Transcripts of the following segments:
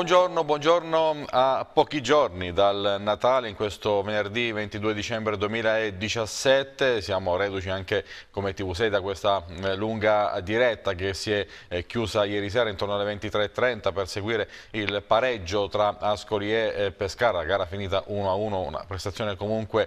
Buongiorno, buongiorno, a pochi giorni dal Natale, in questo venerdì 22 dicembre 2017, siamo reduci anche come TV6 da questa eh, lunga diretta che si è eh, chiusa ieri sera intorno alle 23.30 per seguire il pareggio tra Ascoli e eh, Pescara, gara finita 1-1, una prestazione comunque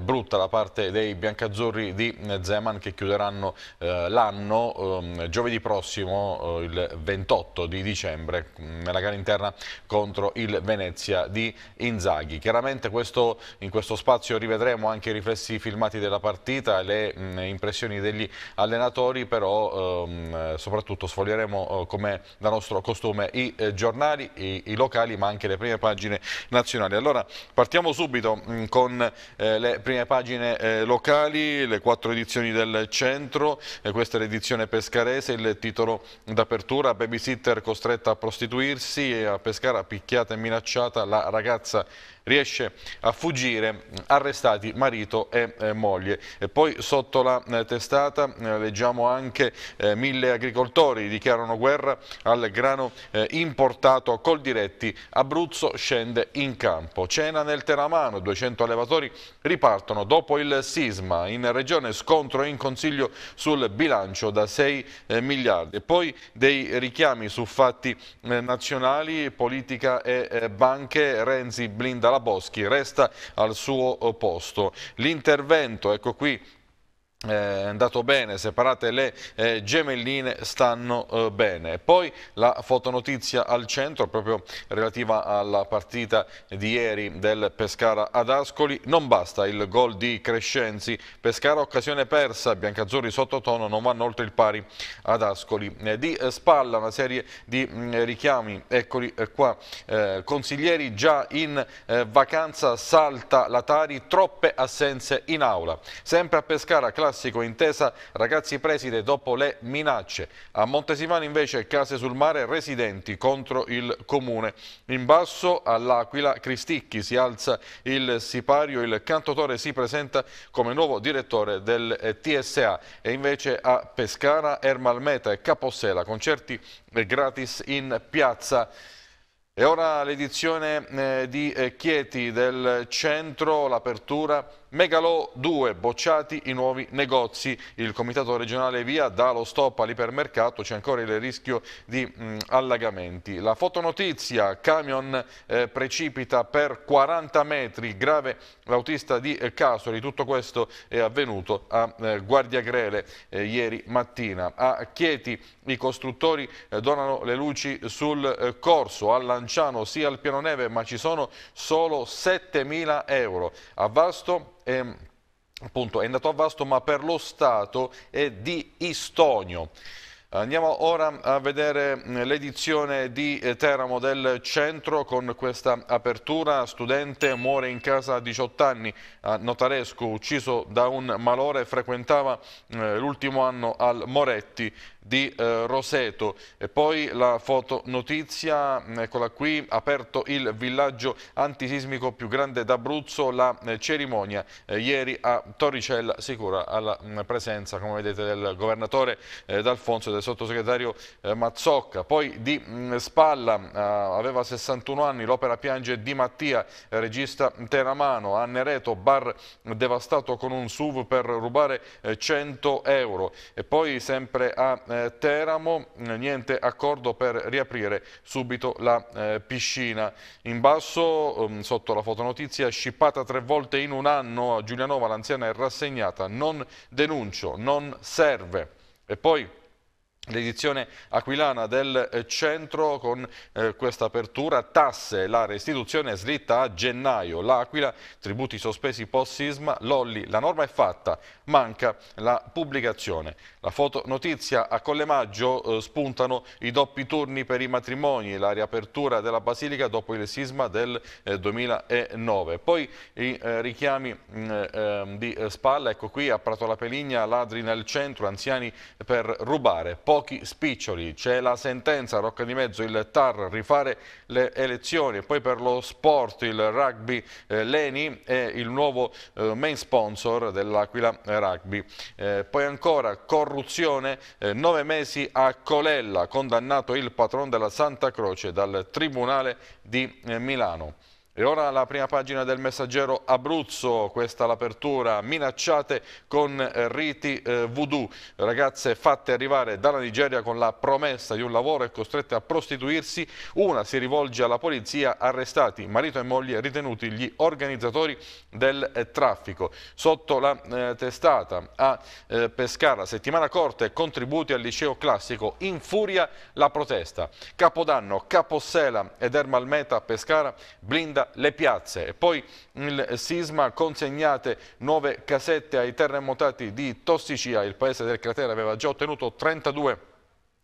brutta da parte dei biancazzurri di Zeman che chiuderanno l'anno ehm, giovedì prossimo il 28 di dicembre mm, nella gara interna contro il Venezia di Inzaghi. Chiaramente questo, in questo spazio rivedremo anche i riflessi filmati della partita, le mh, mm, impressioni degli allenatori, però ehm, soprattutto sfoglieremo eh, come da nostro costume i eh, giornali, i, i, locali, ma anche le prime pagine nazionali. Allora partiamo subito mh, mm, con eh, le prime pagine eh, locali, le quattro edizioni del centro, eh, questa è l'edizione pescarese, il titolo d'apertura, babysitter costretta a prostituirsi e a Pescara picchiata e minacciata la ragazza riesce a fuggire, arrestati marito e eh, moglie. E poi sotto la eh, testata eh, leggiamo anche eh, mille agricoltori dichiarano guerra al grano eh, importato col diretti, Abruzzo scende in campo. Cena nel Teramano, 200 allevatori ripartono dopo il sisma, in regione scontro in consiglio sul bilancio da 6 miliardi. E poi dei richiami su fatti nazionali, politica e banche, Renzi blinda Calaboschi resta al suo eh, posto. L'intervento, ecco qui, eh, è andato bene, separate le eh, gemelline stanno eh, bene. Poi la fotonotizia al centro, proprio relativa alla partita di ieri del Pescara ad Ascoli, non basta il gol di Crescenzi, Pescara occasione persa, Biancazzurri sottotono non vanno oltre il pari ad Ascoli. Eh, di eh, spalla una serie di mh, mm, richiami, eccoli eh, qua, consiglieri già in vacanza, salta la Tari, troppe assenze in aula. Sempre a Pescara, classe classico intesa ragazzi preside dopo le minacce. A Montesimano invece case sul mare residenti contro il comune. In basso all'Aquila Cristicchi si alza il sipario, il cantatore si presenta come nuovo direttore del TSA e invece a Pescara, Ermalmeta e Capossela concerti gratis in piazza. E ora l'edizione eh, di eh, Chieti del centro, l'apertura Megalo 2, bocciati i nuovi negozi. Il comitato regionale via dà lo stop all'ipermercato, c'è ancora il rischio di mh, allagamenti. La fotonotizia, camion eh, precipita per 40 metri, grave l'autista di eh, Casoli. Tutto questo è avvenuto a eh, Guardia Grele eh, ieri mattina. A Chieti i costruttori eh, donano le luci sul eh, corso, a Lanciano sia sì, al piano neve ma ci sono solo 7.000 euro. A Vasto ehm, appunto, è andato a Vasto ma per lo Stato è di Istonio. Andiamo ora a vedere l'edizione di eh, Teramo del centro con questa apertura. Studente muore in casa a 18 anni a Notaresco, ucciso da un malore, frequentava eh, l'ultimo anno al Moretti di eh, Roseto. E poi la fotonotizia, mm, eccola qui, aperto il villaggio antisismico più grande d'Abruzzo, la eh, cerimonia eh, ieri a Torricella Sicura alla mh, mm, presenza, come vedete, del governatore eh, D'Alfonso e del sottosegretario eh, Mazzocca. Poi di mh, mm, Spalla, eh, aveva 61 anni, l'opera piange di Mattia, regista teramano, a Nereto, bar devastato con un SUV per rubare 100 euro. E poi sempre a eh, Teramo, eh, niente accordo per riaprire subito la eh, piscina. In basso, ehm, sotto la fotonotizia, scippata tre volte in un anno a Giulianova, l'anziana è rassegnata, non denuncio, non serve. E poi l'edizione aquilana del eh, centro con eh, questa apertura tasse la restituzione slitta a gennaio l'Aquila tributi sospesi post sisma Lolli la norma è fatta manca la pubblicazione la fotonotizia a Collemaggio eh, spuntano i doppi turni per i matrimoni la riapertura della Basilica dopo il sisma del eh, 2009 poi i eh, richiami mh, mm, ehm, di eh, spalla ecco qui a Prato la Peligna ladri nel centro anziani per rubare poi pochi spiccioli. C'è la sentenza, Rocca di Mezzo, il TAR, rifare le elezioni. Poi per lo sport, il rugby eh, Leni è il nuovo eh, main sponsor dell'Aquila Rugby. Eh, poi ancora corruzione, eh, nove mesi a Colella, condannato il patron della Santa Croce dal Tribunale di eh, Milano. E ora la prima pagina del messaggero Abruzzo, questa l'apertura, minacciate con eh, riti eh, voodoo, ragazze fatte arrivare dalla Nigeria con la promessa di un lavoro e costrette a prostituirsi, una si rivolge alla polizia, arrestati marito e moglie ritenuti gli organizzatori del eh, traffico. Sotto la eh, testata a eh, Pescara, settimana corte, contributi al liceo classico, in furia la protesta. Capodanno, Capossela ed Ermalmeta a Pescara, blinda le piazze. E poi il sisma consegnate nuove casette ai terremotati di Tossicia, il paese del cratere aveva già ottenuto 32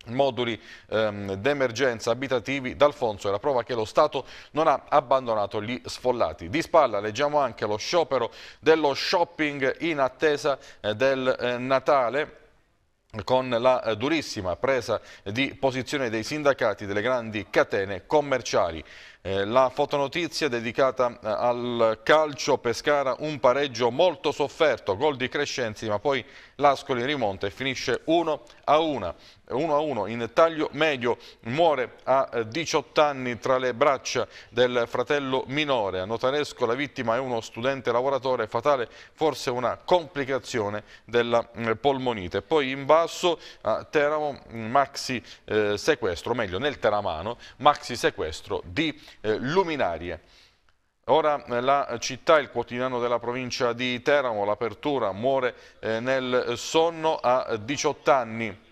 moduli ehm, d'emergenza abitativi d'Alfonso è la prova che lo Stato non ha abbandonato gli sfollati. Di spalla leggiamo anche lo sciopero dello shopping in attesa eh, del eh, Natale con la eh, durissima presa di posizione dei sindacati delle grandi catene commerciali. Eh, la fotonotizia dedicata eh, al calcio Pescara, un pareggio molto sofferto, gol di Crescenzi ma poi l'Ascoli rimonta e finisce 1 a 1. 1 a 1 in taglio medio, muore a 18 anni tra le braccia del fratello minore. A Notaresco la vittima è uno studente lavoratore fatale, forse una complicazione della eh, polmonite. Poi in basso a Teramo mm, maxi eh, sequestro, o meglio nel Teramano maxi sequestro di eh, luminarie. Ora eh, la città, il quotidiano della provincia di Teramo, l'apertura muore eh, nel sonno a 18 anni.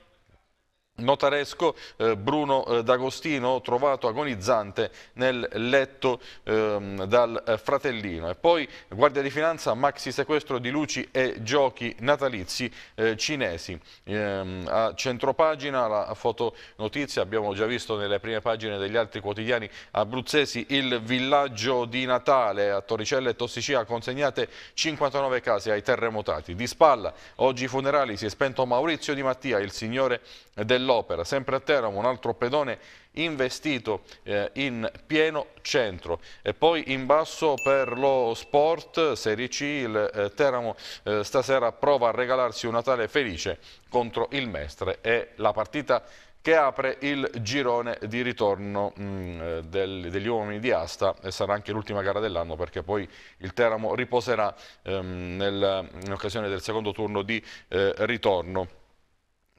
Notaresco eh, Bruno eh, D'Agostino trovato agonizzante nel letto ehm, dal eh, fratellino e poi Guardia di Finanza maxi sequestro di luci e giochi natalizi eh, cinesi ehm, a centropagina la fotonotizia abbiamo già visto nelle prime pagine degli altri quotidiani abruzzesi il villaggio di Natale a Torricella e Tossicia consegnate 59 case ai terremotati di spalla oggi i funerali si è spento Maurizio Di Mattia il signore dell'Osso dell'opera, sempre a Teramo un altro pedone investito eh, in pieno centro e poi in basso per lo sport Serie C il eh, Teramo eh, stasera prova a regalarsi un Natale felice contro il Mestre e la partita che apre il girone di ritorno mh, mm, del, degli uomini di asta e sarà anche l'ultima gara dell'anno perché poi il Teramo riposerà ehm, nel, in occasione del secondo turno di eh, ritorno.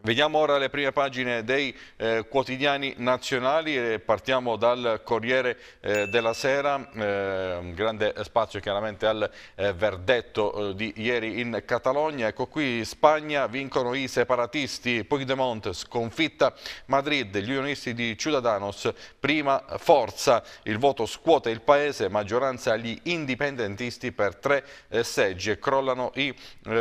Vediamo ora le prime pagine dei eh, quotidiani nazionali partiamo dal Corriere eh, della Sera, eh, grande spazio chiaramente al eh, verdetto eh, di ieri in Catalogna. Ecco qui Spagna vincono i separatisti, Puigdemont sconfitta Madrid, gli unionisti di Ciudadanos, prima forza, il voto scuote il paese, maggioranza agli indipendentisti per tre eh, seggi e crollano i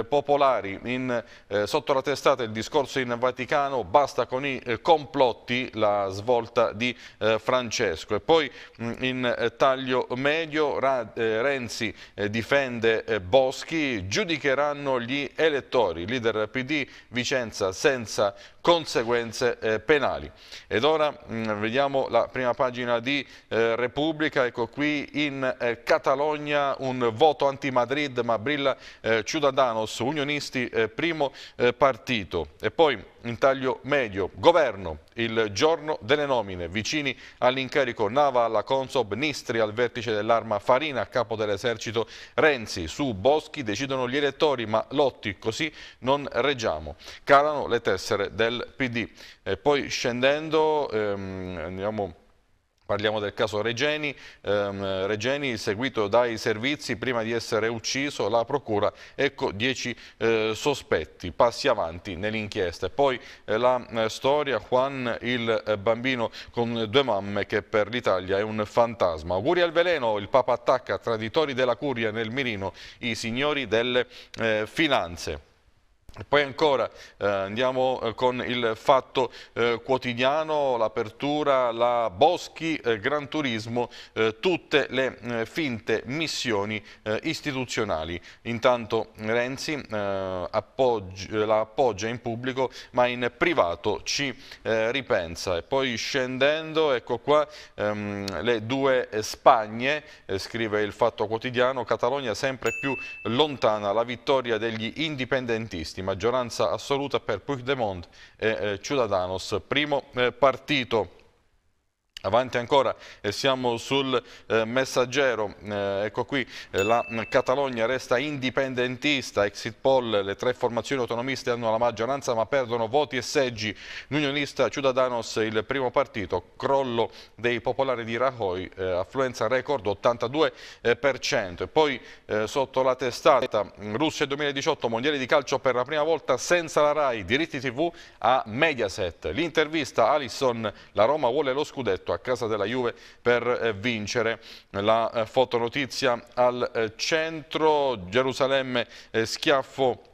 popolari. In, sotto la testata il discorso in in Vaticano, basta con i eh, complotti, la svolta di eh, Francesco. E poi in eh, taglio medio Renzi difende Boschi, giudicheranno gli elettori, leader PD Vicenza senza conseguenze eh, penali. Ed ora mh, mm, vediamo la prima pagina di eh, Repubblica, ecco qui in eh, Catalogna un voto anti-Madrid ma brilla eh, Ciudadanos, unionisti eh, primo eh, partito. E poi in taglio medio. Governo, il giorno delle nomine, vicini all'incarico Nava alla Consob Nistri al vertice dell'arma Farina a capo dell'esercito Renzi. Su Boschi decidono gli elettori ma lotti così non reggiamo. Calano le tessere del PD. E poi scendendo ehm, andiamo Parliamo del caso Regeni, ehm, Regeni seguito dai servizi prima di essere ucciso, la procura, ecco 10 eh, sospetti, passi avanti nell'inchiesta. Poi eh, la eh, storia Juan il eh, bambino con due mamme che per l'Italia è un fantasma. Auguri al veleno, il Papa attacca traditori della curia nel mirino, i signori delle eh, finanze. Poi ancora eh, andiamo eh, con il fatto eh, quotidiano, l'apertura, la Boschi, eh, Gran Turismo, eh, tutte le finte missioni istituzionali. Intanto Renzi appoggi, la appoggia in pubblico ma in privato ci ripensa. E poi scendendo, ecco qua, ehm, le due Spagne, scrive il fatto quotidiano, Catalogna sempre più lontana la vittoria degli indipendentisti maggioranza assoluta per Puigdemont e eh, Ciudadanos, primo eh, partito. Avanti ancora e siamo sul eh, messaggero, eh, ecco qui eh, la Catalogna resta indipendentista, exit poll, le tre formazioni autonomiste hanno la maggioranza ma perdono voti e seggi, l'unionista Ciudadanos il primo partito, crollo dei popolari di Rajoy, eh, affluenza record 82% eh, e poi eh, sotto la testata Russia 2018 mondiale di calcio per la prima volta senza la RAI, diritti tv a Mediaset, l'intervista Alisson, la Roma vuole lo scudetto a casa della Juve per eh, vincere. La eh, fotonotizia al eh, centro, Gerusalemme schiaffo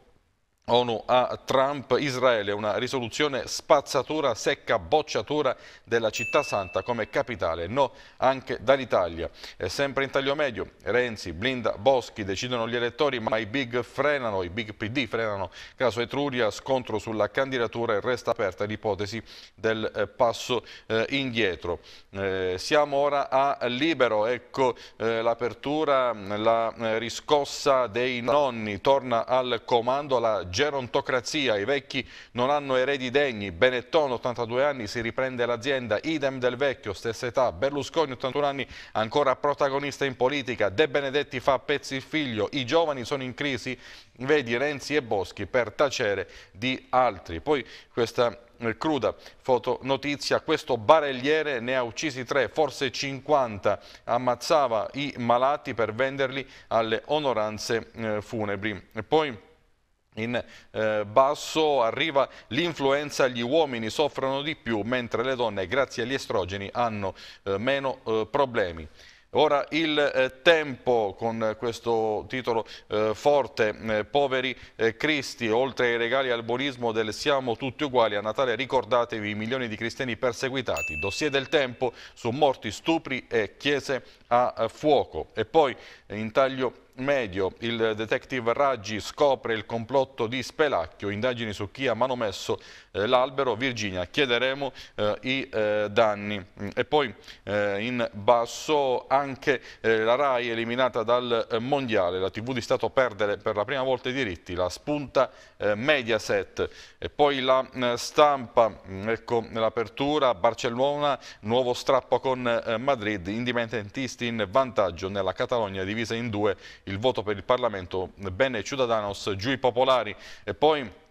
ONU a Trump, Israele, una risoluzione spazzatura, secca bocciatura della città santa come capitale, no anche dall'Italia. Sempre in taglio medio, Renzi, Blinda, Boschi decidono gli elettori ma i big frenano, i big PD frenano, caso Etruria, scontro sulla candidatura e resta aperta l'ipotesi del eh, passo eh, indietro. Eh, siamo ora a Libero, ecco eh, l'apertura, la eh, riscossa dei nonni, torna al comando la gerontocrazia, i vecchi non hanno eredi degni, Benetton 82 anni si riprende l'azienda, idem del vecchio, stessa età, Berlusconi 81 anni ancora protagonista in politica, De Benedetti fa a pezzi il figlio, i giovani sono in crisi, vedi Renzi e Boschi per tacere di altri. Poi questa eh, cruda fotonotizia, questo barelliere ne ha uccisi tre, forse 50, ammazzava i malati per venderli alle onoranze eh, funebri. E poi in eh, basso arriva l'influenza, gli uomini soffrono di più, mentre le donne, grazie agli estrogeni, hanno eh, meno eh, problemi. Ora il eh, tempo con questo titolo eh, forte, eh, poveri eh, cristi, oltre ai regali al buonismo del siamo tutti uguali, a Natale ricordatevi i milioni di cristiani perseguitati, dossier del tempo su morti, stupri e chiese a eh, fuoco. E poi eh, in taglio medio. Il detective Raggi scopre il complotto di Spelacchio, indagini su chi ha manomesso eh, l'albero. Virginia, chiederemo eh, i eh, danni. E poi eh, in basso anche eh, la RAI eliminata dal eh, Mondiale, la TV di Stato perde per la prima volta i diritti, la spunta Mediaset. E poi la stampa, mm, ecco l'apertura, Barcellona, nuovo strappo con Madrid, indipendentisti in vantaggio nella Catalogna divisa in due il voto per il Parlamento Bene Ciudadanos, giù i popolari e poi...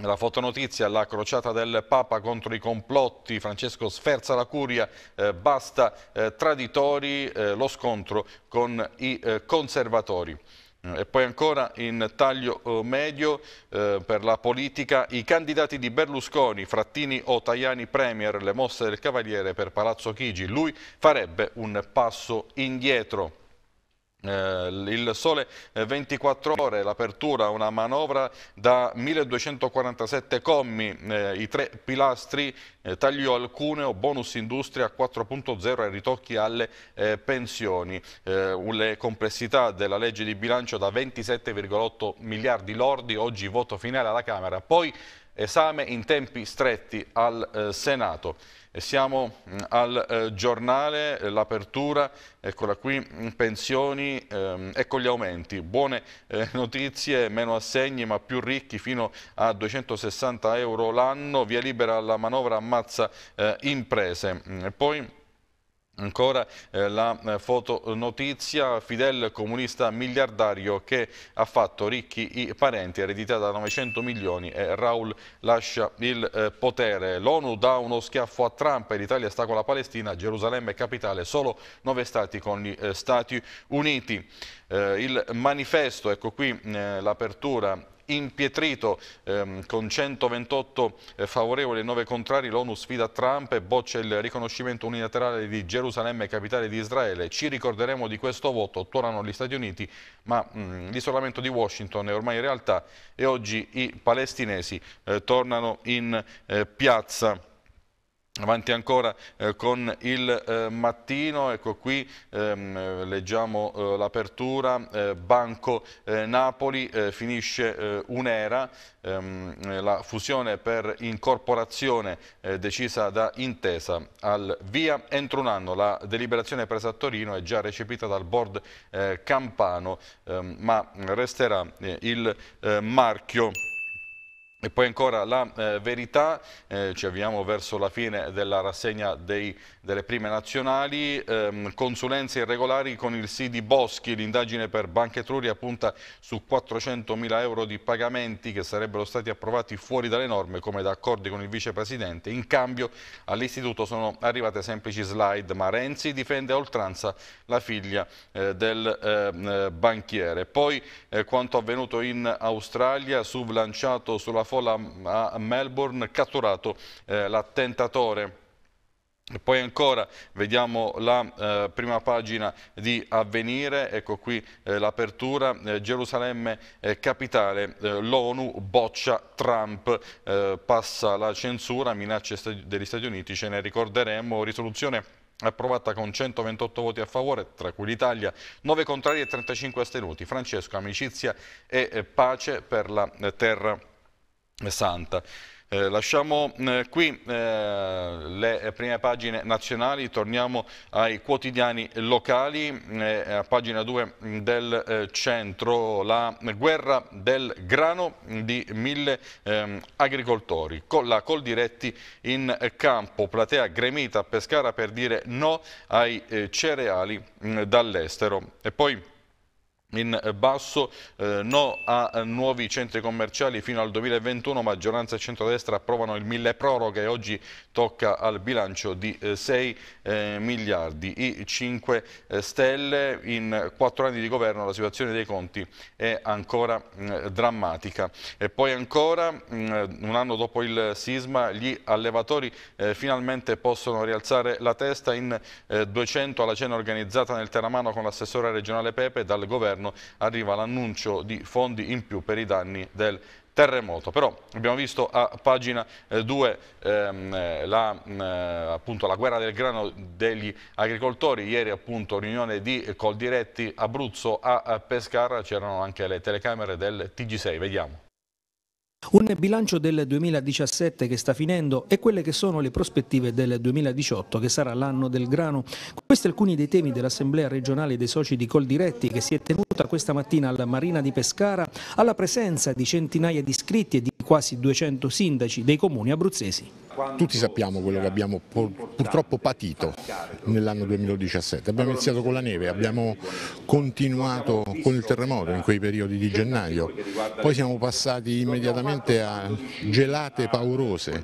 La fotonotizia, la crociata del Papa contro i complotti, Francesco sferza la curia, eh, basta eh, traditori, eh, lo scontro con i eh, conservatori. Eh, e poi ancora in taglio eh, medio eh, per la politica i candidati di Berlusconi, Frattini o Tajani Premier, le mosse del Cavaliere per Palazzo Chigi. Lui farebbe un passo indietro. Eh, il sole 24 eh, ore, l'apertura, una manovra da 1247 commi, eh, i tre pilastri, eh, taglio al cuneo, bonus industria 4.0 e ritocchi alle eh, pensioni. Eh, le complessità della legge di bilancio da 27,8 miliardi lordi, oggi voto finale alla Camera, poi esame in tempi stretti al Senato. Siamo mm, al eh, giornale, eh, l'apertura, eccola qui, mm, pensioni, ehm, ecco gli aumenti, buone eh, notizie, meno assegni ma più ricchi fino a 260 euro l'anno, via libera alla manovra ammazza eh, imprese. Mm, e poi Ancora eh, la eh, fotonotizia, Fidel comunista miliardario che ha fatto ricchi i parenti, eredità da 900 milioni e Raul lascia il eh, potere. L'ONU dà uno schiaffo a Trump e l'Italia sta con la Palestina, Gerusalemme è capitale, solo nove stati con gli eh, Stati Uniti. Eh, il manifesto, ecco qui eh, l'apertura impietrito ehm, con 128 eh, favorevoli e 9 contrari l'ONU sfida Trump e boccia il riconoscimento unilaterale di Gerusalemme capitale di Israele ci ricorderemo di questo voto tuonano gli Stati Uniti ma mm, l'isolamento di Washington è ormai realtà e oggi i palestinesi eh, tornano in eh, piazza Avanti ancora eh, con il eh, mattino, ecco qui ehm, leggiamo eh, l'apertura, eh, Banco eh, Napoli eh, finisce un'era, ehm, la fusione per incorporazione decisa da Intesa al via entro un anno, la deliberazione presa a Torino è già recepita dal board campano ehm, ma resterà il marchio. E poi ancora la eh, verità, eh, ci avviamo verso la fine della rassegna dei, delle prime nazionali, ehm, consulenze irregolari con il sì di Boschi, l'indagine per Banca Etruria punta su 400.000 euro di pagamenti che sarebbero stati approvati fuori dalle norme come da accordi con il vicepresidente. In cambio all'istituto sono arrivate semplici slide, ma Renzi difende a oltranza la figlia eh, del ehm, eh, banchiere. Poi eh, quanto avvenuto in Australia, sub lanciato sulla Raffola a Melbourne, catturato eh, l'attentatore. Poi ancora vediamo la eh, prima pagina di Avvenire, ecco qui eh, l'apertura, eh, Gerusalemme eh, capitale, eh, l'ONU boccia Trump, eh, passa la censura, minacce st degli Stati Uniti, ce ne ricorderemo, risoluzione approvata con 128 voti a favore, tra cui l'Italia, 9 contrari e 35 astenuti. Francesco, amicizia e pace per la terra santa. Eh, lasciamo eh, qui eh, le prime pagine nazionali, torniamo ai quotidiani locali, eh, a pagina 2 del eh, centro, la guerra del grano di mille ehm, agricoltori, con la Coldiretti in campo, platea gremita a Pescara per dire no ai eh, cereali mm, dall'estero. E poi in basso, eh, no a nuovi centri commerciali fino al 2021, maggioranza e centrodestra approvano il mille proroghe e oggi tocca al bilancio di eh, 6 eh, miliardi. I 5 eh, Stelle in 4 anni di governo la situazione dei conti è ancora mm, drammatica. E poi ancora, mh, mm, un anno dopo il sisma, gli allevatori eh, finalmente possono rialzare la testa in 200 eh, alla cena organizzata nel Teramano con l'assessore regionale Pepe dal governo governo arriva l'annuncio di fondi in più per i danni del terremoto. Però abbiamo visto a pagina 2 eh, ehm, eh, la, mh, mm, eh, la, guerra del grano degli agricoltori, ieri appunto riunione di Coldiretti Abruzzo a Pescara, c'erano anche le telecamere del TG6, vediamo. Un bilancio del 2017 che sta finendo e quelle che sono le prospettive del 2018 che sarà l'anno del grano. Questi alcuni dei temi dell'Assemblea regionale dei soci di Coldiretti che si è tenuta questa mattina alla Marina di Pescara alla presenza di centinaia di iscritti e di quasi 200 sindaci dei comuni abruzzesi. Tutti sappiamo quello che abbiamo purtroppo patito nell'anno 2017. Abbiamo iniziato con la neve, abbiamo continuato con il terremoto in quei periodi di gennaio, poi siamo passati immediatamente a gelate paurose,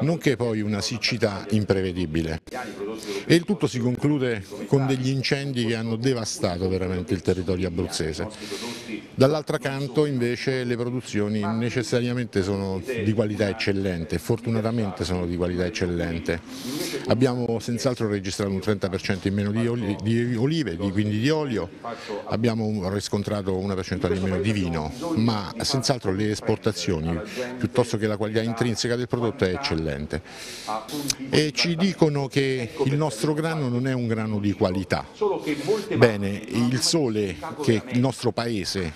nonché poi una siccità imprevedibile. E il tutto si conclude con degli incendi che hanno devastato veramente il territorio abruzzese. Dall'altro canto invece le produzioni necessariamente sono sono di qualità eccellente, fortunatamente sono di qualità eccellente. Abbiamo senz'altro registrato un 30% in meno di, oli, di olive, di, quindi di olio, abbiamo riscontrato una percentuale in meno di vino, ma senz'altro le esportazioni, piuttosto che la qualità intrinseca del prodotto, è eccellente. E ci dicono che il nostro grano non è un grano di qualità. Bene, il sole che il nostro paese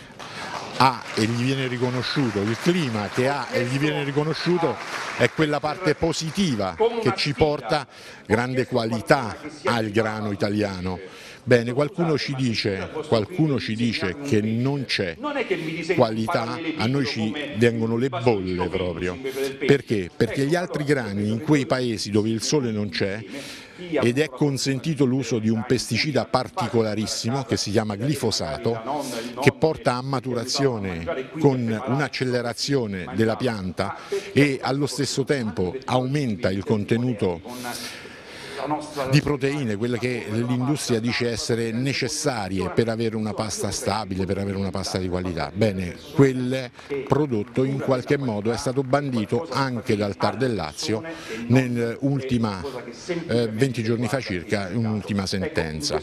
ha e gli viene riconosciuto, il clima che ha e gli viene riconosciuto è quella parte positiva che ci porta grande qualità al grano italiano. Bene, qualcuno ci, dice, qualcuno ci dice, che non c'è qualità, a noi ci vengono le bolle proprio. Perché? Perché gli altri grani in quei paesi dove il sole non c'è ed è consentito l'uso di un pesticida particolarissimo che si chiama glifosato che porta a maturazione con un'accelerazione della pianta e allo stesso tempo aumenta il contenuto di proteine, quelle che l'industria dice essere necessarie per avere una pasta stabile, per avere una pasta di qualità. Bene, quel prodotto in qualche modo è stato bandito anche dal TAR del Lazio nell'ultima, eh, 20 giorni fa circa, un'ultima sentenza.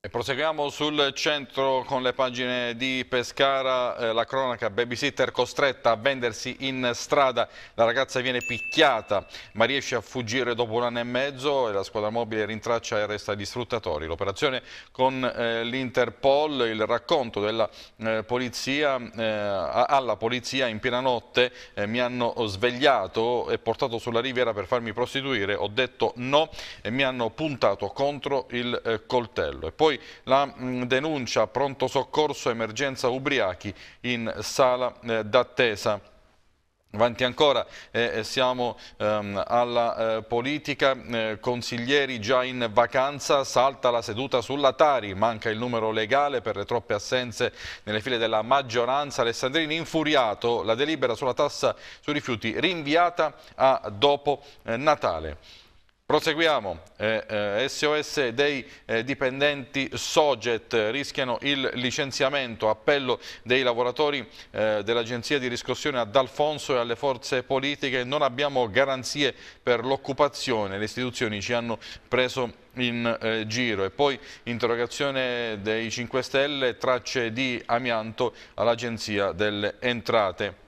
E proseguiamo sul centro con le pagine di Pescara, eh, la cronaca babysitter costretta a vendersi in strada, la ragazza viene picchiata ma riesce a fuggire dopo un anno e mezzo e la squadra mobile rintraccia e arresta gli sfruttatori. L'operazione con eh, l'Interpol, il racconto della, eh, polizia, eh, alla polizia in piena notte eh, mi hanno svegliato e portato sulla riviera per farmi prostituire, ho detto no e mi hanno puntato contro il eh, coltello. E poi poi la mm, denuncia pronto soccorso emergenza ubriachi in sala eh, d'attesa. Avanti ancora, eh, eh, siamo ehm, alla eh, politica, eh, consiglieri già in vacanza, salta la seduta sulla Tari, manca il numero legale per le troppe assenze nelle file della maggioranza, Alessandrini infuriato, la delibera sulla tassa sui rifiuti rinviata a dopo eh, Natale. Proseguiamo, eh, eh, SOS dei eh, dipendenti Soget eh, rischiano il licenziamento, appello dei lavoratori eh, dell'agenzia di riscossione ad Alfonso e alle forze politiche, non abbiamo garanzie per l'occupazione, le istituzioni ci hanno preso in eh, giro e poi interrogazione dei 5 Stelle, tracce di amianto all'agenzia delle entrate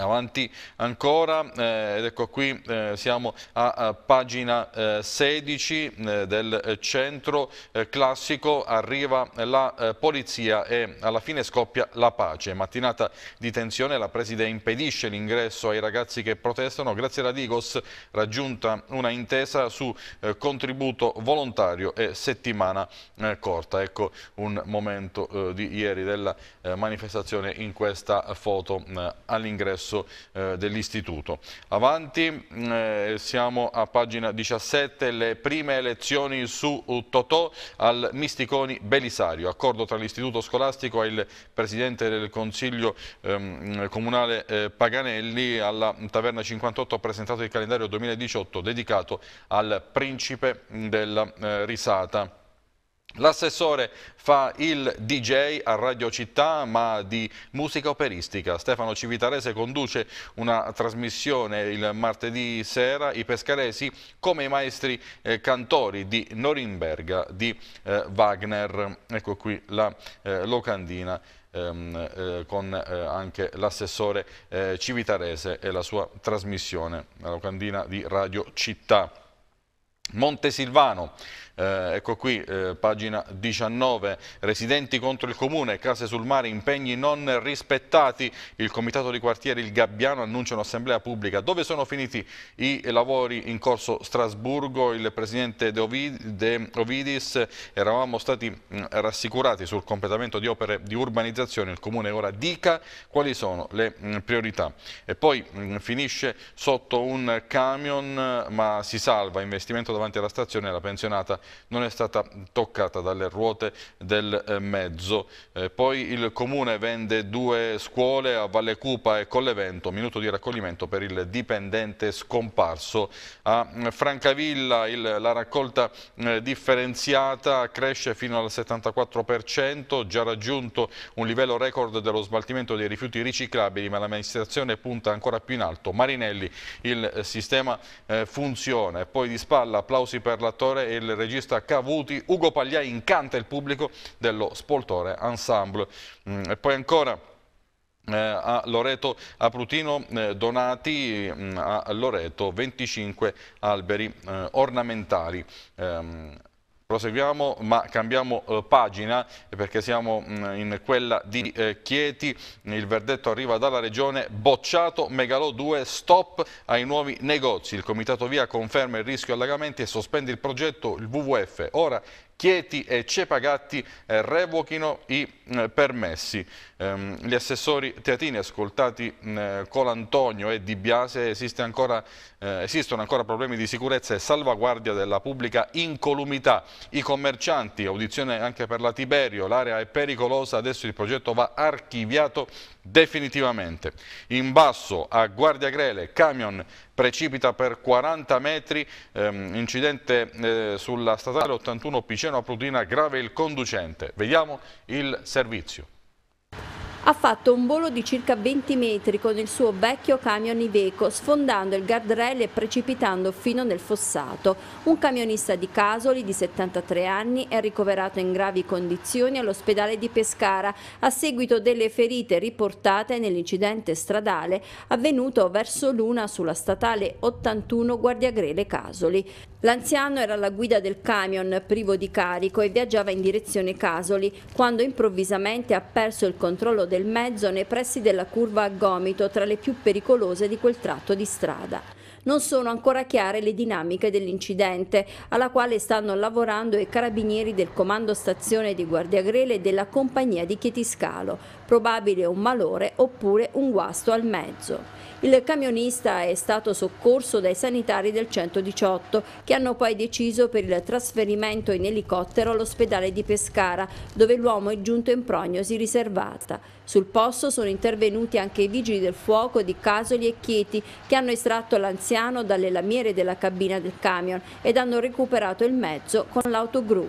avanti ancora eh, ed ecco qui eh, siamo a, a pagina eh, 16 eh, del centro eh, classico arriva la eh, polizia e alla fine scoppia la pace mattinata di tensione la preside impedisce l'ingresso ai ragazzi che protestano grazie alla Digos raggiunta una intesa su contributo volontario e settimana corta ecco un momento di ieri della manifestazione in questa foto all'ingresso corso eh, dell'istituto. Avanti, mm, eh, siamo a pagina 17, le prime elezioni su Totò al Misticoni Belisario, accordo tra l'istituto scolastico e il presidente del consiglio ehm, comunale eh, Paganelli, alla Taverna 58 ha presentato il calendario 2018 dedicato al principe della eh, risata. L'assessore fa il DJ a Radio Città ma di musica operistica. Stefano Civitarese conduce una trasmissione il martedì sera I Pescaresi come i maestri eh, cantori di Norimberga di eh, Wagner. Ecco qui la eh, locandina ehm, eh, con eh, anche l'assessore eh, Civitarese e la sua trasmissione, la locandina di Radio Città. Montesilvano. Eh, ecco qui, eh, pagina 19, residenti contro il comune, case sul mare, impegni non rispettati, il comitato di quartiere Il Gabbiano annuncia un'assemblea pubblica. Dove sono finiti i lavori in corso Strasburgo? Il presidente De, Ovid De Ovidis, eravamo stati mh, mm, rassicurati sul completamento di opere di urbanizzazione, il comune ora dica quali sono le mh, mm, priorità. E poi mh, mm, finisce sotto un camion ma si salva, investimento davanti alla stazione, la pensionata non è stata toccata dalle ruote del eh, mezzo. Eh, poi il Comune vende due scuole a Valle Cupa e Collevento, minuto di raccoglimento per il dipendente scomparso. A Francavilla il, la raccolta eh, differenziata cresce fino al 74%, già raggiunto un livello record dello smaltimento dei rifiuti riciclabili, ma l'amministrazione punta ancora più in alto. Marinelli, il eh, sistema eh, funziona. Poi di spalla applausi per l'attore e il regista regista Cavuti, Ugo Pagliai incanta il pubblico dello Spoltore Ensemble. Mm, e poi ancora... Eh, a Loreto a Plutino eh, donati mm, a Loreto 25 alberi eh, ornamentali ehm, Proseguiamo ma cambiamo eh, pagina perché siamo mh, mm, in quella di eh, Chieti, il verdetto arriva dalla regione bocciato, Megalò 2 stop ai nuovi negozi, il comitato via conferma il rischio allagamenti e sospende il progetto, il WWF ora Chieti e Cepagatti eh, revochino i eh, permessi. Ehm, gli assessori teatini ascoltati mm, eh, con Antonio e Di Biase esiste ancora, esistono ancora problemi di sicurezza e salvaguardia della pubblica incolumità. I commercianti, audizione anche per la Tiberio, l'area è pericolosa, adesso il progetto va archiviato definitivamente. In basso a Guardia Grele, camion precipita per 40 metri, ehm, incidente eh, sulla statale 81 Piceno a Prudina, grave il conducente. Vediamo il servizio ha fatto un volo di circa 20 metri con il suo vecchio camion Iveco, sfondando il guardrail e precipitando fino nel fossato. Un camionista di Casoli, di 73 anni, è ricoverato in gravi condizioni all'ospedale di Pescara a seguito delle ferite riportate nell'incidente stradale avvenuto verso l'una sulla statale 81 Guardiagrele Casoli. L'anziano era alla guida del camion privo di carico e viaggiava in direzione Casoli quando improvvisamente ha perso il controllo del mezzo nei pressi della curva a gomito, tra le più pericolose di quel tratto di strada. Non sono ancora chiare le dinamiche dell'incidente, alla quale stanno lavorando i carabinieri del comando stazione di Guardia Grele e della compagnia di Chietiscalo, probabile un malore oppure un guasto al mezzo. Il camionista è stato soccorso dai sanitari del 118 che hanno poi deciso per il trasferimento in elicottero all'ospedale di Pescara dove l'uomo è giunto in prognosi riservata. Sul posto sono intervenuti anche i vigili del fuoco di Casoli e Chieti che hanno estratto l'anziano dalle lamiere della cabina del camion ed hanno recuperato il mezzo con l'autogru.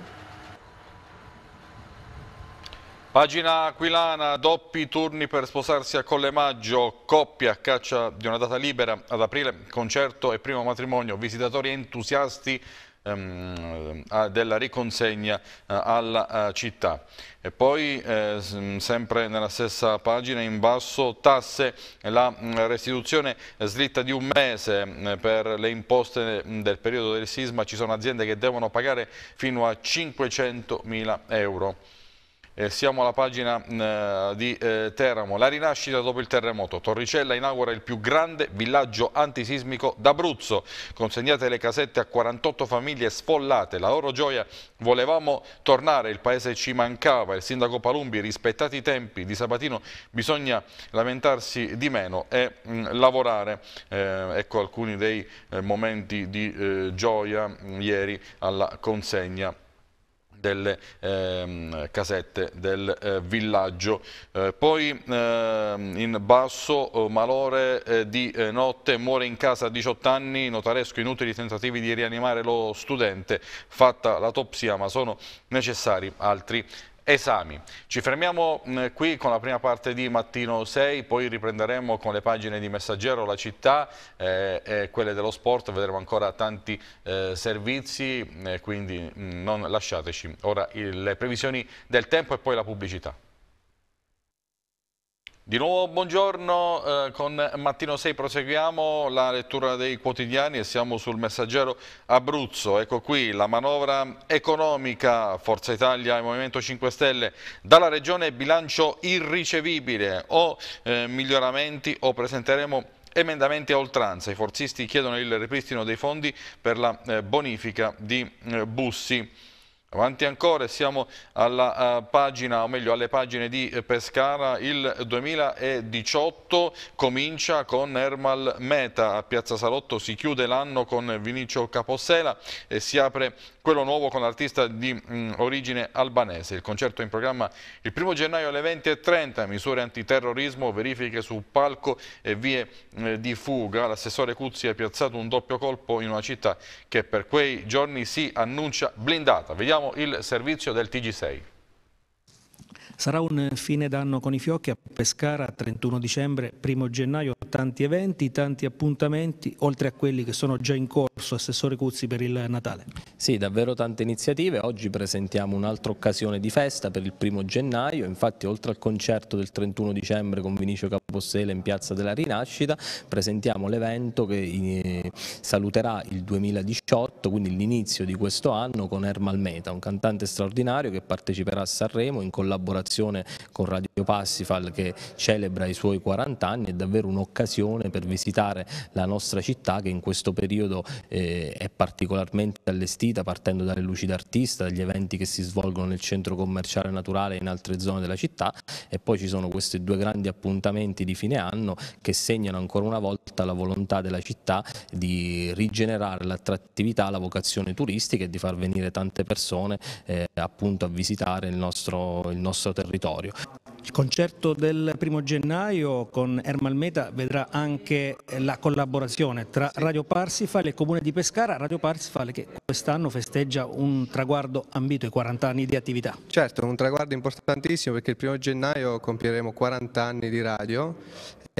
Pagina Aquilana, doppi turni per sposarsi a Colle Maggio, coppia a caccia di una data libera ad aprile, concerto e primo matrimonio, visitatori entusiasti ehm, della riconsegna eh, alla eh, città. E poi eh, sempre nella stessa pagina in basso tasse eh, la mm, restituzione slitta di un mese per le imposte mm, del periodo del sisma ci sono aziende che devono pagare fino a 500 mila euro. Eh, siamo alla pagina mm, eh, di eh, Teramo. La rinascita dopo il terremoto. Torricella inaugura il più grande villaggio antisismico d'Abruzzo. Consegnate le casette a 48 famiglie sfollate. La loro gioia. Volevamo tornare, il paese ci mancava. Il sindaco Palumbi, rispettati i tempi di Sabatino, bisogna lamentarsi di meno e mh, mm, lavorare. Eh, ecco alcuni dei eh, momenti di eh, gioia mh, mm, ieri alla consegna delle ehm, casette del eh, villaggio. Eh, poi ehm, in basso eh, malore eh, di eh, notte muore in casa a 18 anni, notaresco inutili tentativi di rianimare lo studente, fatta l'autopsia ma sono necessari altri esami. Ci fermiamo mh, mm, qui con la prima parte di Mattino 6, poi riprenderemo con le pagine di Messaggero, la città eh, e quelle dello sport, vedremo ancora tanti eh, servizi, eh, quindi mh, mm, non lasciateci. Ora il, le previsioni del tempo e poi la pubblicità. Di nuovo buongiorno, eh, con Mattino 6 proseguiamo la lettura dei quotidiani e siamo sul messaggero Abruzzo. Ecco qui la manovra economica Forza Italia e Movimento 5 Stelle. Dalla regione bilancio irricevibile o eh, miglioramenti o presenteremo emendamenti a oltranza. I forzisti chiedono il ripristino dei fondi per la eh, bonifica di eh, Bussi. Avanti ancora, siamo alla eh, pagina, o meglio alle pagine di eh, Pescara, il 2018 comincia con Ermal Meta, a Piazza Salotto si chiude l'anno con Vinicio Capossela e si apre quello nuovo con l'artista di mh, mm, origine albanese. Il concerto è in programma il 1 gennaio alle 20.30, misure antiterrorismo, verifiche su palco e vie mh, eh, di fuga. L'assessore Cuzzi ha piazzato un doppio colpo in una città che per quei giorni si annuncia blindata. Vediamo il servizio del TG6. Sarà un fine d'anno con i fiocchi a Pescara, 31 dicembre, 1 gennaio, tanti eventi, tanti appuntamenti, oltre a quelli che sono già in corso, Assessore Cuzzi, per il Natale. Sì, davvero tante iniziative. Oggi presentiamo un'altra occasione di festa per il 1 gennaio, infatti oltre al concerto del 31 dicembre con Vinicio Capossele in Piazza della Rinascita, presentiamo l'evento che eh, saluterà il 2018, quindi l'inizio di questo anno con Ermal Meta, un cantante straordinario che parteciperà a Sanremo in collaborazione collaborazione con Radio Passifal che celebra i suoi 40 anni, è davvero un'occasione per visitare la nostra città che in questo periodo eh, è particolarmente allestita partendo dalle luci d'artista, dagli eventi che si svolgono nel centro commerciale naturale e in altre zone della città e poi ci sono questi due grandi appuntamenti di fine anno che segnano ancora una volta la volontà della città di rigenerare l'attrattività, la vocazione turistica e di far venire tante persone eh, appunto a visitare il nostro, il nostro territorio territorio. Il concerto del primo gennaio con Ermal Meta vedrà anche la collaborazione tra Radio Parsifal e Comune di Pescara, Radio Parsifal che quest'anno festeggia un traguardo ambito i 40 anni di attività. Certo, un traguardo importantissimo perché il primo gennaio compieremo 40 anni di radio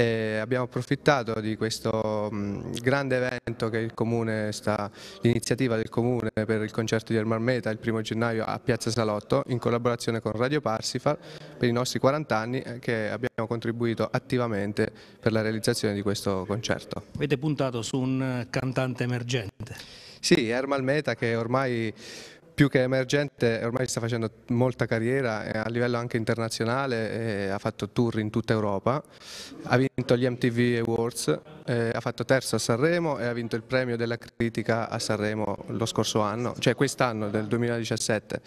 e abbiamo approfittato di questo mm, grande evento che il Comune sta, l'iniziativa del Comune per il concerto di Meta il primo gennaio a Piazza Salotto in collaborazione con Radio Parsifal per i nostri 40 anni eh, che abbiamo contribuito attivamente per la realizzazione di questo concerto. Avete puntato su un eh, cantante emergente? Sì, Ermal Meta che ormai più che emergente ormai sta facendo molta carriera eh, a livello anche internazionale, eh, ha fatto tour in tutta Europa, ha vinto gli MTV Awards, eh, ha fatto terzo a Sanremo e ha vinto il premio della critica a Sanremo lo scorso anno, cioè quest'anno del 2017.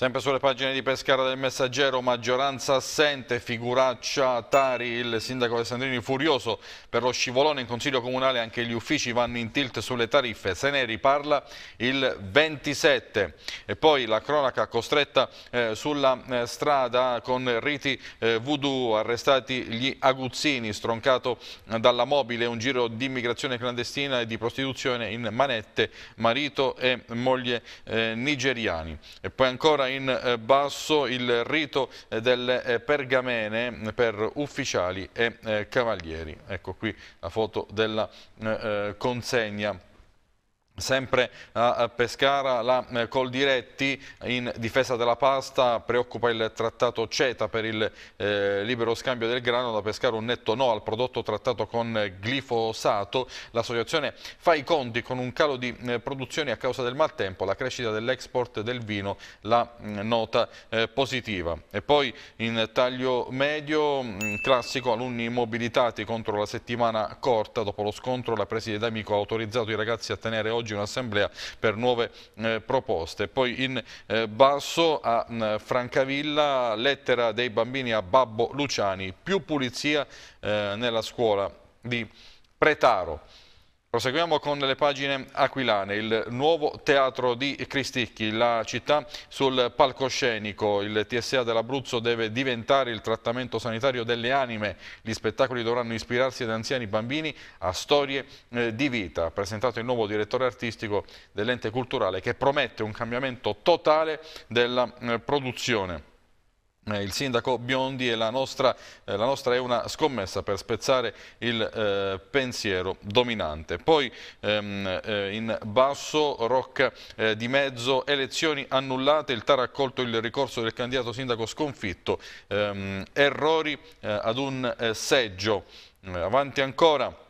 Sempre sulle pagine di Pescara del Messaggero, maggioranza assente, figuraccia Tari, il sindaco Alessandrini furioso per lo scivolone in consiglio comunale, anche gli uffici vanno in tilt sulle tariffe, se ne riparla il 27. E poi la cronaca costretta eh, sulla eh, strada con riti eh, voodoo, arrestati gli aguzzini, stroncato eh, dalla mobile, un giro di immigrazione clandestina e di prostituzione in manette, marito e moglie eh, nigeriani. E poi ancora in eh, basso il rito eh, delle eh, pergamene per ufficiali e cavalieri. Ecco qui la foto della consegna Sempre a Pescara la eh, Coldiretti in difesa della pasta preoccupa il trattato CETA per il eh, libero scambio del grano da Pescara un netto no al prodotto trattato con glifosato. L'associazione fa i conti con un calo di eh, produzioni a causa del maltempo, la crescita dell'export del vino la mh, mm, nota eh, positiva. E poi in taglio medio mh, mm, classico alunni mobilitati contro la settimana corta dopo lo scontro la preside d'amico ha autorizzato i ragazzi a tenere oggi oggi un'assemblea per nuove eh, proposte. Poi in eh, basso a mh, mm, Francavilla, lettera dei bambini a Babbo Luciani, più pulizia eh, nella scuola di Pretaro. Proseguiamo con le pagine aquilane, il nuovo teatro di Cristicchi, la città sul palcoscenico. Il TSA dell'Abruzzo deve diventare il trattamento sanitario delle anime. Gli spettacoli dovranno ispirarsi ad anziani bambini a storie eh, di vita. Presentato il nuovo direttore artistico dell'ente culturale che promette un cambiamento totale della eh, produzione. Eh, il sindaco Biondi e la nostra, eh, la nostra, è una scommessa per spezzare il eh, pensiero dominante. Poi ehm, eh, in basso Rocca eh, di mezzo, elezioni annullate, il TAR ha accolto il ricorso del candidato sindaco sconfitto, ehm, errori eh, ad un seggio. avanti ancora.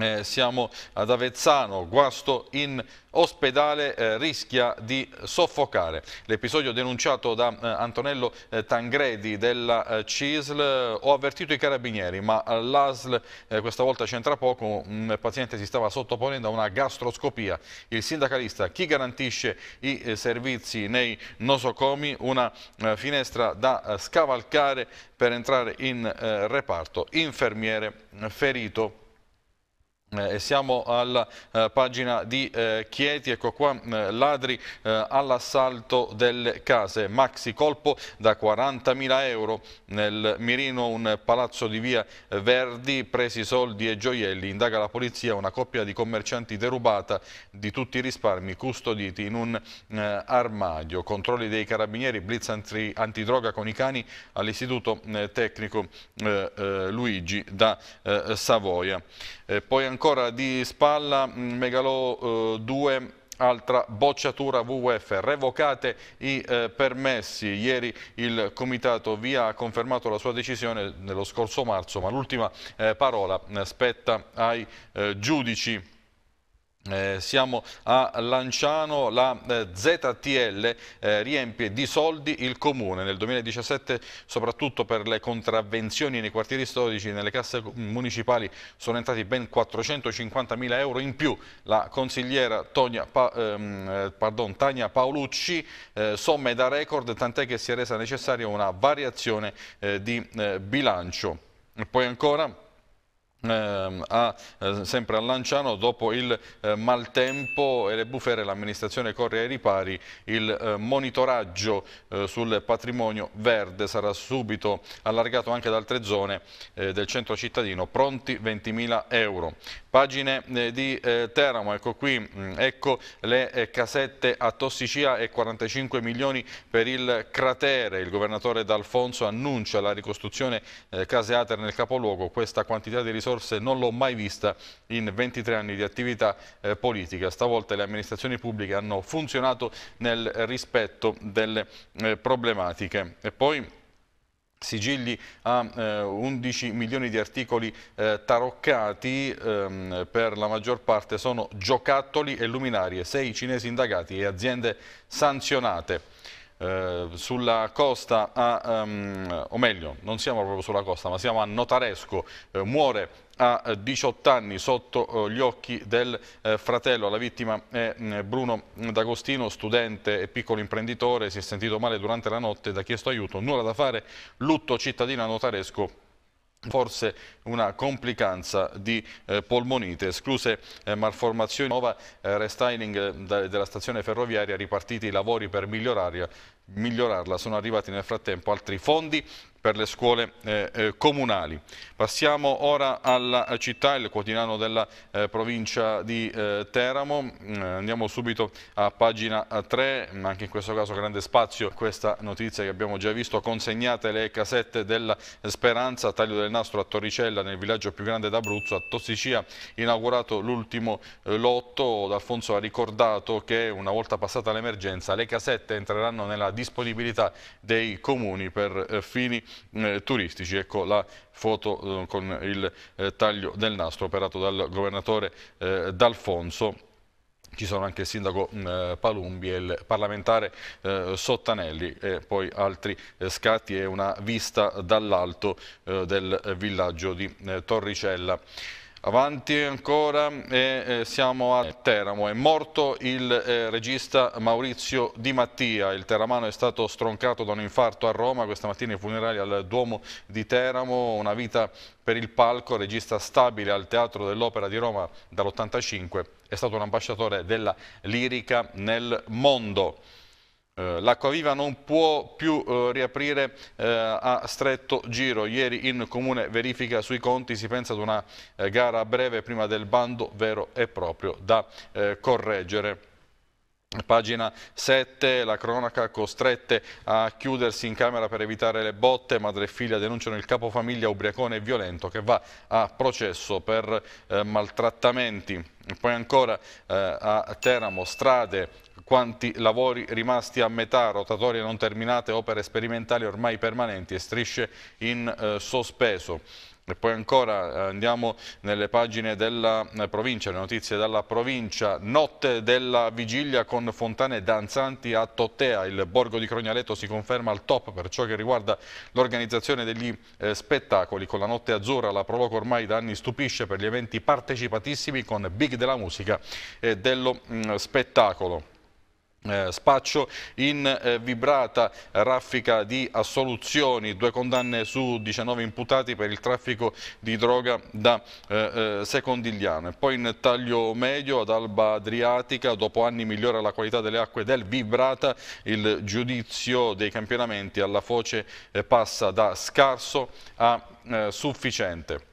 Eh, siamo ad Avezzano, guasto in ospedale eh, rischia di soffocare. L'episodio denunciato da eh, Antonello eh, Tangredi della eh, CISL, eh, ho avvertito i carabinieri ma l'ASL questa volta c'entra poco, un paziente si stava sottoponendo a una gastroscopia. Il sindacalista, chi garantisce i servizi nei nosocomi? Una finestra da scavalcare per entrare in reparto. Infermiere ferito. Eh, siamo alla eh, pagina di eh, Chieti, ecco qua mm, ladri eh, all'assalto delle case, maxi colpo da 40.000 euro nel mirino un palazzo di via eh, Verdi, presi soldi e gioielli, indaga la polizia una coppia di commercianti derubata di tutti i risparmi custoditi in un eh, armadio, controlli dei carabinieri, blitz antri, antidroga con i cani all'istituto tecnico Luigi da Savoia. Eh, poi ancora di spalla mm, Megalo eh, 2 Altra bocciatura WWF, revocate i eh, permessi. Ieri il comitato vi ha confermato la sua decisione nello scorso marzo, ma l'ultima eh, parola eh, spetta ai eh, giudici. Eh, siamo a Lanciano, la eh, ZTL eh, riempie di soldi il comune nel 2017 soprattutto per le contravvenzioni nei quartieri storici nelle casse municipali sono entrati ben 450 euro in più la consigliera Tonia, pa, ehm, eh, pardon, Tania Paolucci eh, somme da record tant'è che si è resa necessaria una variazione eh, di bilancio e poi ancora Ehm, a, eh, sempre a Lanciano dopo il eh, maltempo e le bufere l'amministrazione corre ai ripari il eh, monitoraggio eh, sul patrimonio verde sarà subito allargato anche ad altre zone eh, del centro cittadino pronti 20.000 euro Pagine eh, di eh, Teramo, ecco qui, mm, ecco le eh, casette a tossicia e 45 milioni per il cratere. Il governatore D'Alfonso annuncia la ricostruzione case Ater nel capoluogo. Questa quantità di risorse non l'ho mai vista in 23 anni di attività politica. Stavolta le amministrazioni pubbliche hanno funzionato nel rispetto delle problematiche. E poi Sigilli a eh, 11 milioni di articoli eh, taroccati, ehm, per la maggior parte sono giocattoli e luminarie, sei cinesi indagati e aziende sanzionate. Eh, sulla costa, a, um, o meglio, non siamo proprio sulla costa, ma siamo a Notaresco, eh, muore a 18 anni sotto eh, gli occhi del eh, fratello. La vittima è mm, Bruno D'Agostino, studente e piccolo imprenditore, si è sentito male durante la notte ed ha chiesto aiuto, nulla da fare, lutto cittadino a Notaresco forse una complicanza di eh, polmonite, escluse eh, malformazioni, nuova eh, restyling eh, della stazione ferroviaria, ripartiti i lavori per migliorare migliorarla. Sono arrivati nel frattempo altri fondi per le scuole eh, eh, comunali. Passiamo ora alla città, il quotidiano della eh, provincia di eh, Teramo. Mm, andiamo subito a pagina 3, anche in questo caso grande spazio. Questa notizia che abbiamo già visto, consegnate le casette della Speranza, taglio del nastro a Torricella nel villaggio più grande d'Abruzzo, a Tossicia, inaugurato l'ultimo eh, lotto. D'Alfonso ha ricordato che una volta passata l'emergenza le casette entreranno nella disponibilità dei comuni per eh, fini eh, turistici. Ecco la foto eh, con il taglio del nastro operato dal governatore D'Alfonso ci sono anche il sindaco mm, Palumbi e il parlamentare Sottanelli e poi altri scatti e una vista dall'alto del villaggio di Torricella. Avanti ancora, e, eh, siamo a Teramo, è morto il eh, regista Maurizio Di Mattia, il teramano è stato stroncato da un infarto a Roma, questa mattina i funerali al Duomo di Teramo, una vita per il palco, regista stabile al Teatro dell'Opera di Roma dall'85, è stato un ambasciatore della lirica nel mondo. Eh, l'acqua viva non può più eh, riaprire eh, a stretto giro. Ieri in comune verifica sui conti si pensa ad una eh, gara breve prima del bando vero e proprio da eh, correggere. Pagina 7, la cronaca costrette a chiudersi in camera per evitare le botte, madre e figlia denunciano il capofamiglia ubriacone e violento che va a processo per eh, maltrattamenti. Poi ancora eh, a Teramo, strade, quanti lavori rimasti a metà, rotatorie non terminate, opere sperimentali ormai permanenti e strisce in eh, sospeso. E poi ancora eh, andiamo nelle pagine della eh, provincia, le notizie dalla provincia. Notte della vigilia con fontane danzanti a Tottea. Il borgo di Crognaletto si conferma al top per ciò che riguarda l'organizzazione degli eh, spettacoli. Con la notte azzurra la Proloco ormai da anni stupisce per gli eventi partecipatissimi con big della musica e dello mh, mm, spettacolo. Eh, spaccio in eh, vibrata raffica di assoluzioni, due condanne su 19 imputati per il traffico di droga da eh, eh, Secondigliano. E poi in taglio medio ad Alba Adriatica, dopo anni migliora la qualità delle acque del vibrata, il giudizio dei campionamenti alla foce eh, passa da scarso a eh, sufficiente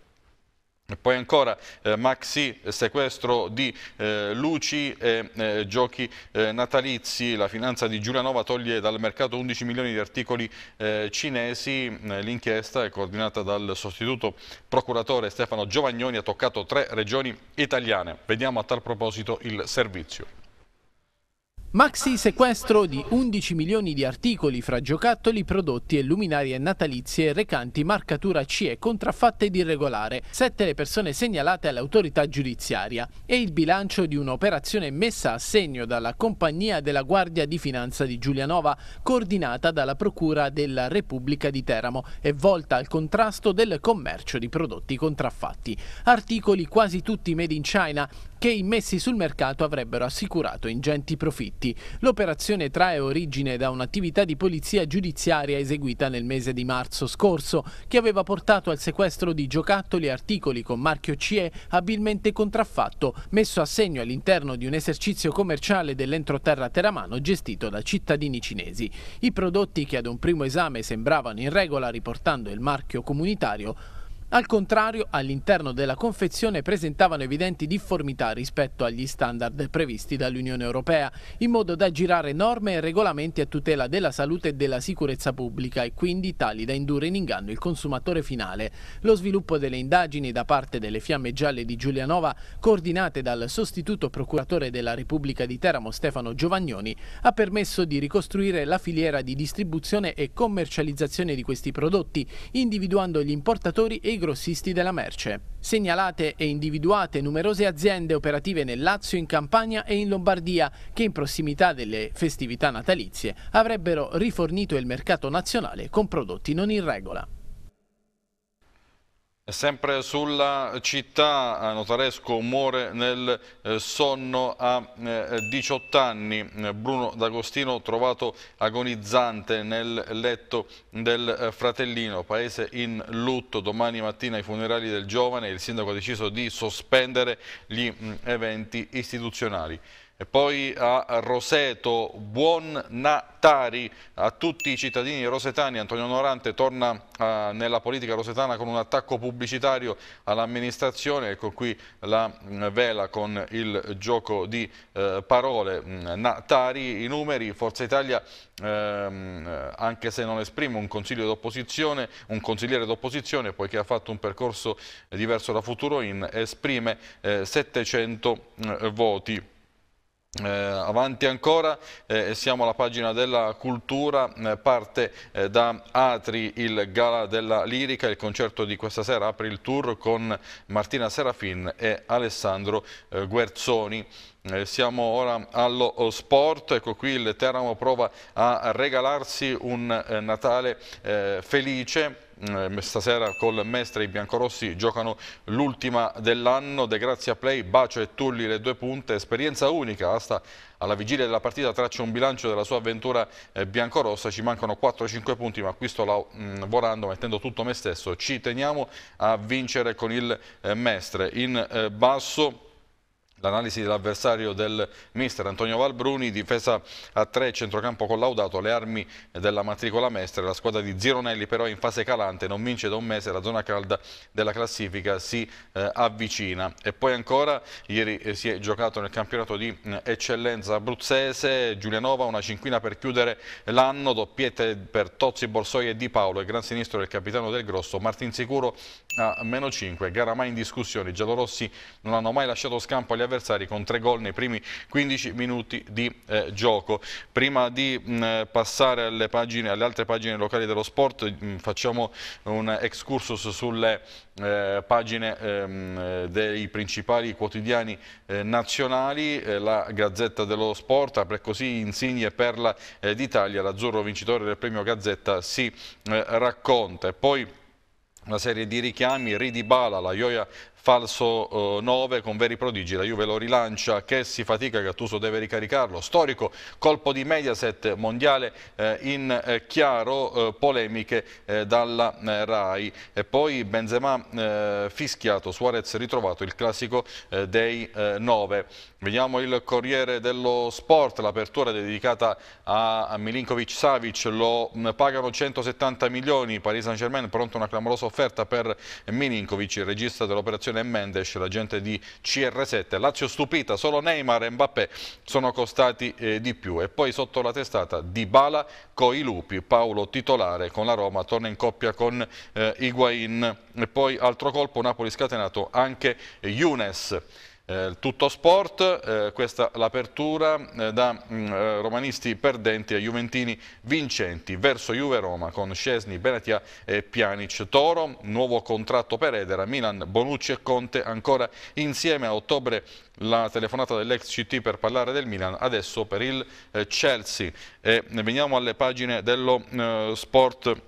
poi ancora eh, maxi eh, sequestro di eh, luci e eh, giochi eh, natalizi, la finanza di Giulianova toglie dal mercato 11 milioni di articoli eh, cinesi, mm, l'inchiesta è coordinata dal sostituto procuratore Stefano Giovagnoni, ha toccato tre regioni italiane. Vediamo a tal proposito il servizio. Maxi sequestro di 11 milioni di articoli fra giocattoli, prodotti e luminarie natalizie recanti marcatura CE contraffatta ed irregolare, sette le persone segnalate all'autorità giudiziaria e il bilancio di un'operazione messa a segno dalla compagnia della Guardia di Finanza di Giulianova, coordinata dalla Procura della Repubblica di Teramo e volta al contrasto del commercio di prodotti contraffatti. Articoli quasi tutti made in China che immessi sul mercato avrebbero assicurato ingenti profitti reati. L'operazione trae origine da un'attività di polizia giudiziaria eseguita nel mese di marzo scorso, che aveva portato al sequestro di giocattoli e articoli con marchio CE abilmente contraffatto, messo a segno all'interno di un esercizio commerciale dell'entroterra teramano gestito da cittadini cinesi. I prodotti che ad un primo esame sembravano in regola riportando il marchio comunitario al contrario, all'interno della confezione presentavano evidenti difformità rispetto agli standard previsti dall'Unione Europea, in modo da girare norme e regolamenti a tutela della salute e della sicurezza pubblica e quindi tali da indurre in inganno il consumatore finale. Lo sviluppo delle indagini da parte delle Fiamme Gialle di Giulianova, coordinate dal sostituto procuratore della Repubblica di Teramo Stefano Giovagnoni, ha permesso di ricostruire la filiera di distribuzione e commercializzazione di questi prodotti, individuando gli importatori e i grossisti della merce. Segnalate e individuate numerose aziende operative nel Lazio, in Campania e in Lombardia che in prossimità delle festività natalizie avrebbero rifornito il mercato nazionale con prodotti non in regola. Sempre sulla città, notaresco muore nel eh, sonno a 18 eh, anni. Bruno D'Agostino trovato agonizzante nel letto del eh, fratellino. Paese in lutto. Domani mattina i funerali del giovane. Il sindaco ha deciso di sospendere gli mm, eventi istituzionali. E poi a Roseto, buon Natari a tutti i cittadini rosetani. Antonio Norante torna eh, nella politica rosetana con un attacco pubblicitario all'amministrazione. Ecco qui la mm, vela con il gioco di eh, parole. Mm, Natari, i numeri, Forza Italia, ehm, anche se non esprime un, un consigliere d'opposizione, poiché ha fatto un percorso diverso da Futuro In, esprime eh, 700 mm, voti. Eh, avanti ancora, eh, siamo alla pagina della cultura, eh, parte eh, da Atri il Gala della Lirica, il concerto di questa sera apre il tour con Martina Serafin e Alessandro eh, Guerzoni. Eh, siamo ora allo sport, ecco qui il Teramo prova a regalarsi un Natale felice Mm, eh, stasera col Mestre i biancorossi giocano l'ultima dell'anno De Grazia Play, Bacio e Tulli le due punte esperienza unica Asta alla vigilia della partita traccia un bilancio della sua avventura eh, biancorossa ci mancano 4-5 punti ma qui sto lavorando mm, mettendo tutto me stesso ci teniamo a vincere con il eh, Mestre in basso L'analisi dell'avversario del mister Antonio Valbruni, difesa a tre, centrocampo collaudato, le armi della matricola mestre. La squadra di Zironelli però in fase calante, non vince da un mese, la zona calda della classifica si eh, avvicina. E poi ancora, ieri eh, si è giocato nel campionato di eh, eccellenza abruzzese, Giulianova, una cinquina per chiudere l'anno, doppiette per Tozzi, Borsoi e Di Paolo, il gran sinistro del capitano del Grosso, Martin Sicuro a meno 5, gara mai in discussione, i giallorossi non hanno mai lasciato scampo agli avversari avversari con tre gol nei primi 15 minuti di eh, gioco. Prima di mh, passare alle, pagine, alle, altre pagine locali dello sport mh, facciamo un excursus sulle eh, pagine ehm, dei principali quotidiani eh, nazionali, eh, la Gazzetta dello Sport apre così insigne perla eh, d'Italia, l'azzurro vincitore del premio Gazzetta si eh, racconta e poi una serie di richiami, Ridibala, la Ioia falso eh, 9 con veri prodigi, la Juve lo rilancia, che si fatica, Gattuso deve ricaricarlo, storico colpo di Mediaset, mondiale eh, in eh, chiaro, eh, polemiche eh, dalla eh, RAI e poi Benzema fischiato, Suarez ritrovato, il classico dei 9. Vediamo il Corriere dello Sport, l'apertura dedicata a Milinkovic Savic, lo mm, pagano 170 milioni, Paris Saint Germain pronto una clamorosa offerta per Milinkovic, il regista dell'operazione Marcellino e Mendes, la gente di CR7. Lazio stupita, solo Neymar e Mbappé sono costati eh, di più. E poi sotto la testata Di Bala, lupi, Paolo titolare con la Roma, torna in coppia con eh, Higuain. E poi altro colpo, Napoli scatenato anche Younes. Eh, tutto sport, eh, questa l'apertura eh, da mh, mm, eh, romanisti perdenti a juventini vincenti verso Juve-Roma con Scesni, Benatia e Pjanic. Toro, nuovo contratto per Edera, Milan, Bonucci e Conte ancora insieme a ottobre la telefonata dell'ex CT per parlare del Milan, adesso per il eh, Chelsea. E veniamo alle pagine dello eh, sport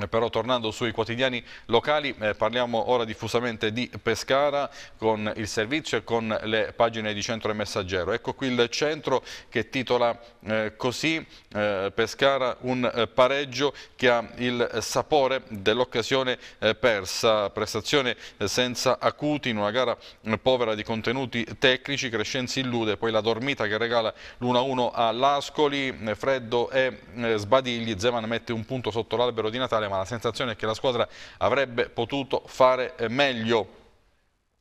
eh, però tornando sui quotidiani locali eh, parliamo ora diffusamente di Pescara con il servizio e con le pagine di Centro e Messaggero. Ecco qui il centro che titola eh, così eh, Pescara un eh, pareggio che ha il sapore dell'occasione eh, persa, prestazione senza acuti in una gara povera di contenuti tecnici, Crescenzi illude, poi la dormita che regala l'1-1 a Lascoli, Freddo e Sbadigli, Zeman mette un punto sotto l'albero di Natale ma la sensazione è che la squadra avrebbe potuto fare eh, meglio.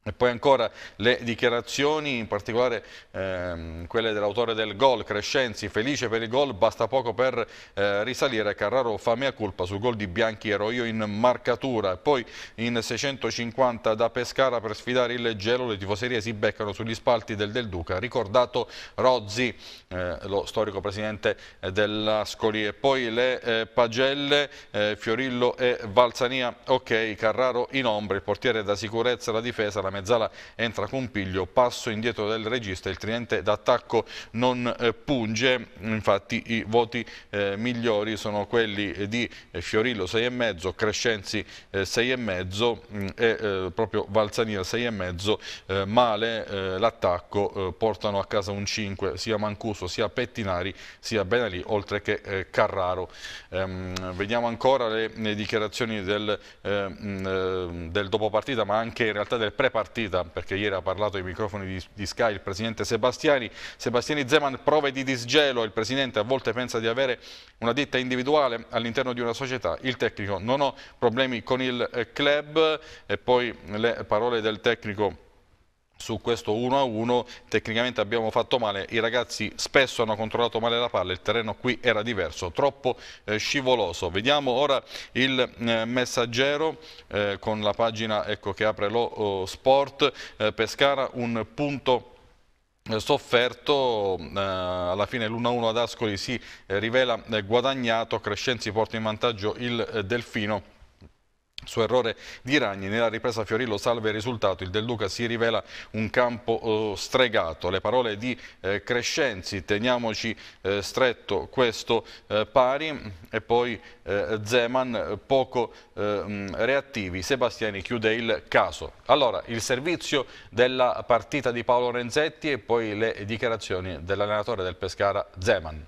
E poi ancora le dichiarazioni, in particolare ehm, quelle dell'autore del gol, Crescenzi, felice per il gol, basta poco per eh, risalire, Carraro fa mea colpa sul gol di Bianchi, ero io in marcatura, E poi in 650 da Pescara per sfidare il gelo, le tifoserie si beccano sugli spalti del Del Duca, ricordato Rozzi, eh, lo storico presidente dell'Ascoli, e poi le eh, pagelle, eh, Fiorillo e Valsania, ok, Carraro in ombra, il portiere da sicurezza, la difesa, la mezzala entra con piglio, passo indietro del regista, il tridente d'attacco non eh, punge, infatti i voti eh, migliori sono quelli eh, di eh, Fiorillo 6,5, Crescenzi 6,5 e, mm, e eh, proprio Valzania 6,5, eh, male l'attacco, portano a casa un 5 sia Mancuso sia Pettinari sia Benalì oltre che Carraro. Ehm, vediamo ancora le, le dichiarazioni del, mm, del dopopartita ma anche in realtà del preparato partita, perché ieri ha parlato ai microfoni di, di Sky il presidente Sebastiani. Sebastiani Zeman prove di disgelo, il presidente a volte pensa di avere una ditta individuale all'interno di una società. Il tecnico non ho problemi con il eh, club e poi le parole del tecnico su questo 1-1 tecnicamente abbiamo fatto male, i ragazzi spesso hanno controllato male la palla, il terreno qui era diverso, troppo eh, scivoloso. Vediamo ora il eh, messaggero eh, con la pagina ecco, che apre lo oh, sport, eh, Pescara un punto eh, sofferto, eh, alla fine l'1-1 ad Ascoli si eh, rivela eh, guadagnato, Crescenzi porta in vantaggio il eh, Delfino su errore di Ragni, nella ripresa Fiorillo salve il risultato, il Del Duca si rivela un campo eh, stregato. Le parole di eh, Crescenzi, teniamoci eh, stretto questo eh, pari e poi eh, Zeman poco eh, reattivi. Sebastiani chiude il caso. Allora, il servizio della partita di Paolo Renzetti e poi le dichiarazioni dell'allenatore del Pescara Zeman.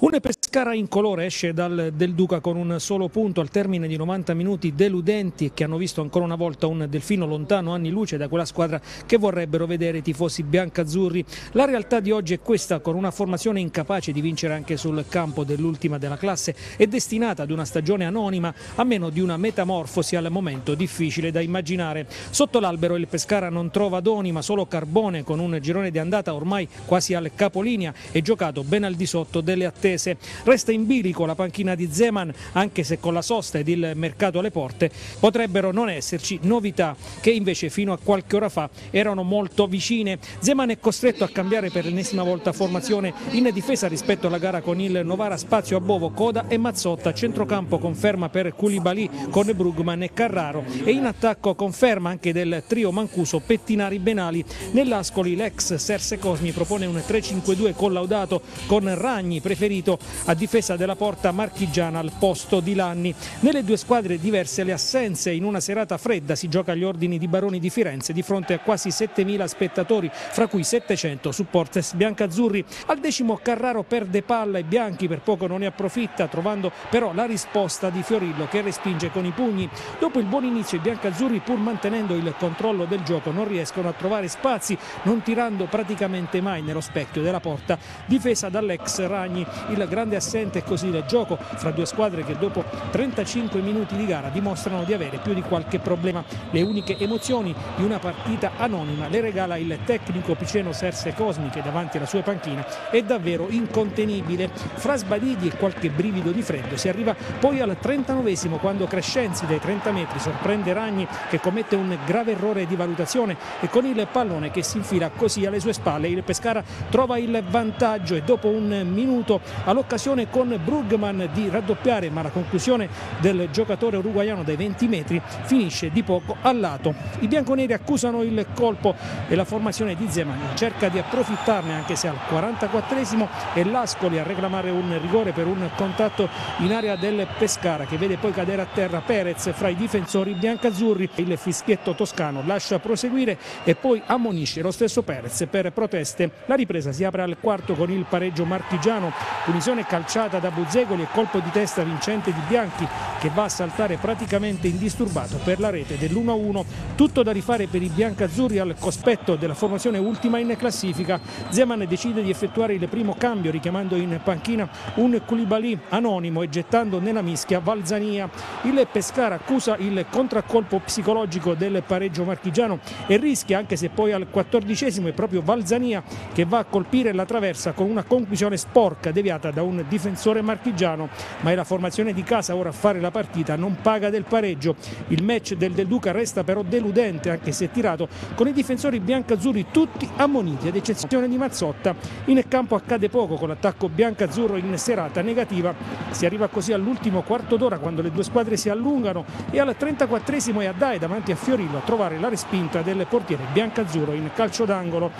Un Pescara incolore esce dal Del Duca con un solo punto al termine di 90 minuti deludenti che hanno visto ancora una volta un delfino lontano anni luce da quella squadra che vorrebbero vedere i tifosi biancazzurri. La realtà di oggi è questa, con una formazione incapace di vincere anche sul campo dell'ultima della classe e destinata ad una stagione anonima a meno di una metamorfosi al momento difficile da immaginare. Sotto l'albero il Pescara non trova doni ma solo carbone con un girone di andata ormai quasi al capolinea e giocato ben al di sotto delle attese piemontese. Resta in bilico la panchina di Zeman, anche se con la sosta ed il mercato alle porte potrebbero non esserci novità che invece fino a qualche ora fa erano molto vicine. Zeman è costretto a cambiare per l'ennesima volta formazione in difesa rispetto alla gara con il Novara spazio a Bovo, Coda e Mazzotta, centrocampo conferma per Koulibaly con Brugman e Carraro e in attacco conferma anche del trio Mancuso Pettinari Benali. Nell'Ascoli l'ex Serse Cosmi propone un 3-5-2 collaudato con Ragni preferito inserito a difesa della porta marchigiana al posto di Lanni. Nelle due squadre diverse le assenze, in una serata fredda si gioca agli ordini di Baroni di Firenze di fronte a quasi 7.000 spettatori, fra cui 700 supporters biancazzurri. Al decimo Carraro perde palla e Bianchi per poco non ne approfitta, trovando però la risposta di Fiorillo che respinge con i pugni. Dopo il buon inizio i biancazzurri pur mantenendo il controllo del gioco non riescono a trovare spazi, non tirando praticamente mai nello specchio della porta difesa dall'ex Ragni il grande assente è così il gioco fra due squadre che dopo 35 minuti di gara dimostrano di avere più di qualche problema. Le uniche emozioni di una partita anonima le regala il tecnico piceno Serse Cosmi che davanti alla sua panchina è davvero incontenibile. Fra sbadigli e qualche brivido di freddo si arriva poi al 39esimo quando Crescenzi dai 30 metri sorprende Ragni che commette un grave errore di valutazione e con il pallone che si infila così alle sue spalle il Pescara trova il vantaggio e dopo un minuto ha l'occasione con Brugman di raddoppiare ma la conclusione del giocatore uruguaiano dai 20 metri finisce di poco al lato. I bianconeri accusano il colpo e la formazione di Zeman cerca di approfittarne anche se al 44esimo è Lascoli a reclamare un rigore per un contatto in area del Pescara che vede poi cadere a terra Perez fra i difensori biancazzurri. Il fischietto toscano lascia proseguire e poi ammonisce lo stesso Perez per proteste. La ripresa si apre al quarto con il pareggio martigiano Punizione calciata da Buzzegoli e colpo di testa vincente di Bianchi che va a saltare praticamente indisturbato per la rete dell'1-1. Tutto da rifare per i biancazzurri al cospetto della formazione ultima in classifica. Zeman decide di effettuare il primo cambio richiamando in panchina un Koulibaly anonimo e gettando nella mischia Valzania. Il Pescara accusa il contraccolpo psicologico del pareggio marchigiano e rischia anche se poi al quattordicesimo è proprio Valzania che va a colpire la traversa con una conclusione sporca deviata deviata da un difensore marchigiano, ma è la formazione di casa ora a fare la partita, non paga del pareggio. Il match del Del Duca resta però deludente anche se tirato, con i difensori biancazzurri tutti ammoniti, ad eccezione di Mazzotta. In campo accade poco con l'attacco biancazzurro in serata negativa. Si arriva così all'ultimo quarto d'ora quando le due squadre si allungano e al 34esimo è Dai davanti a Fiorillo a trovare la respinta del portiere biancazzurro in calcio d'angolo.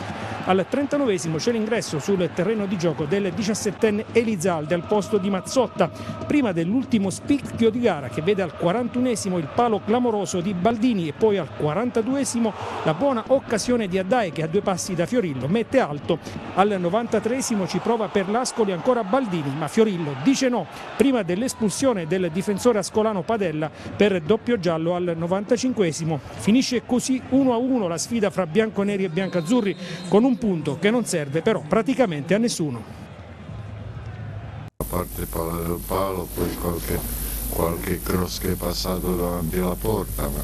Al 39esimo c'è l'ingresso sul terreno di gioco del 17enne Martin Elizalde al posto di Mazzotta, prima dell'ultimo spicchio di gara che vede al 41esimo il palo clamoroso di Baldini e poi al 42esimo la buona occasione di Addae che a due passi da Fiorillo mette alto. Al 93esimo ci prova per l'Ascoli ancora Baldini, ma Fiorillo dice no prima dell'espulsione del difensore ascolano Padella per doppio giallo al 95esimo. Finisce così 1-1 la sfida fra bianconeri e biancazzurri con un punto che non serve però praticamente a nessuno a parte palo del palo, poi qualche, qualche cross che è passato davanti alla porta, ma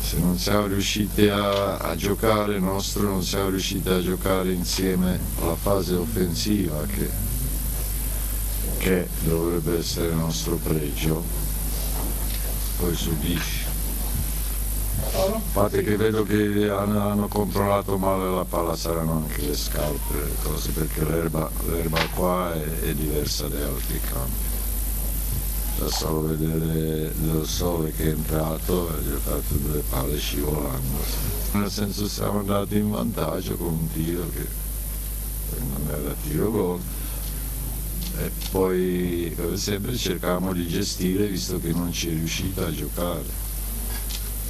se non siamo riusciti a, a giocare nostro, non siamo riusciti a giocare insieme la fase offensiva che, che dovrebbe essere il nostro pregio, poi subisci. Infatti che vedo che hanno, hanno controllato male la palla, saranno anche le scarpe, le cose, perché l'erba, qua è, è, diversa da altri campi. Da solo vedere il sole che è entrato e gli ho fatto due palle scivolando. Nel senso siamo andati in vantaggio con un tiro che non era tiro gol e poi come sempre cercavamo di gestire visto che non ci è riuscita a giocare.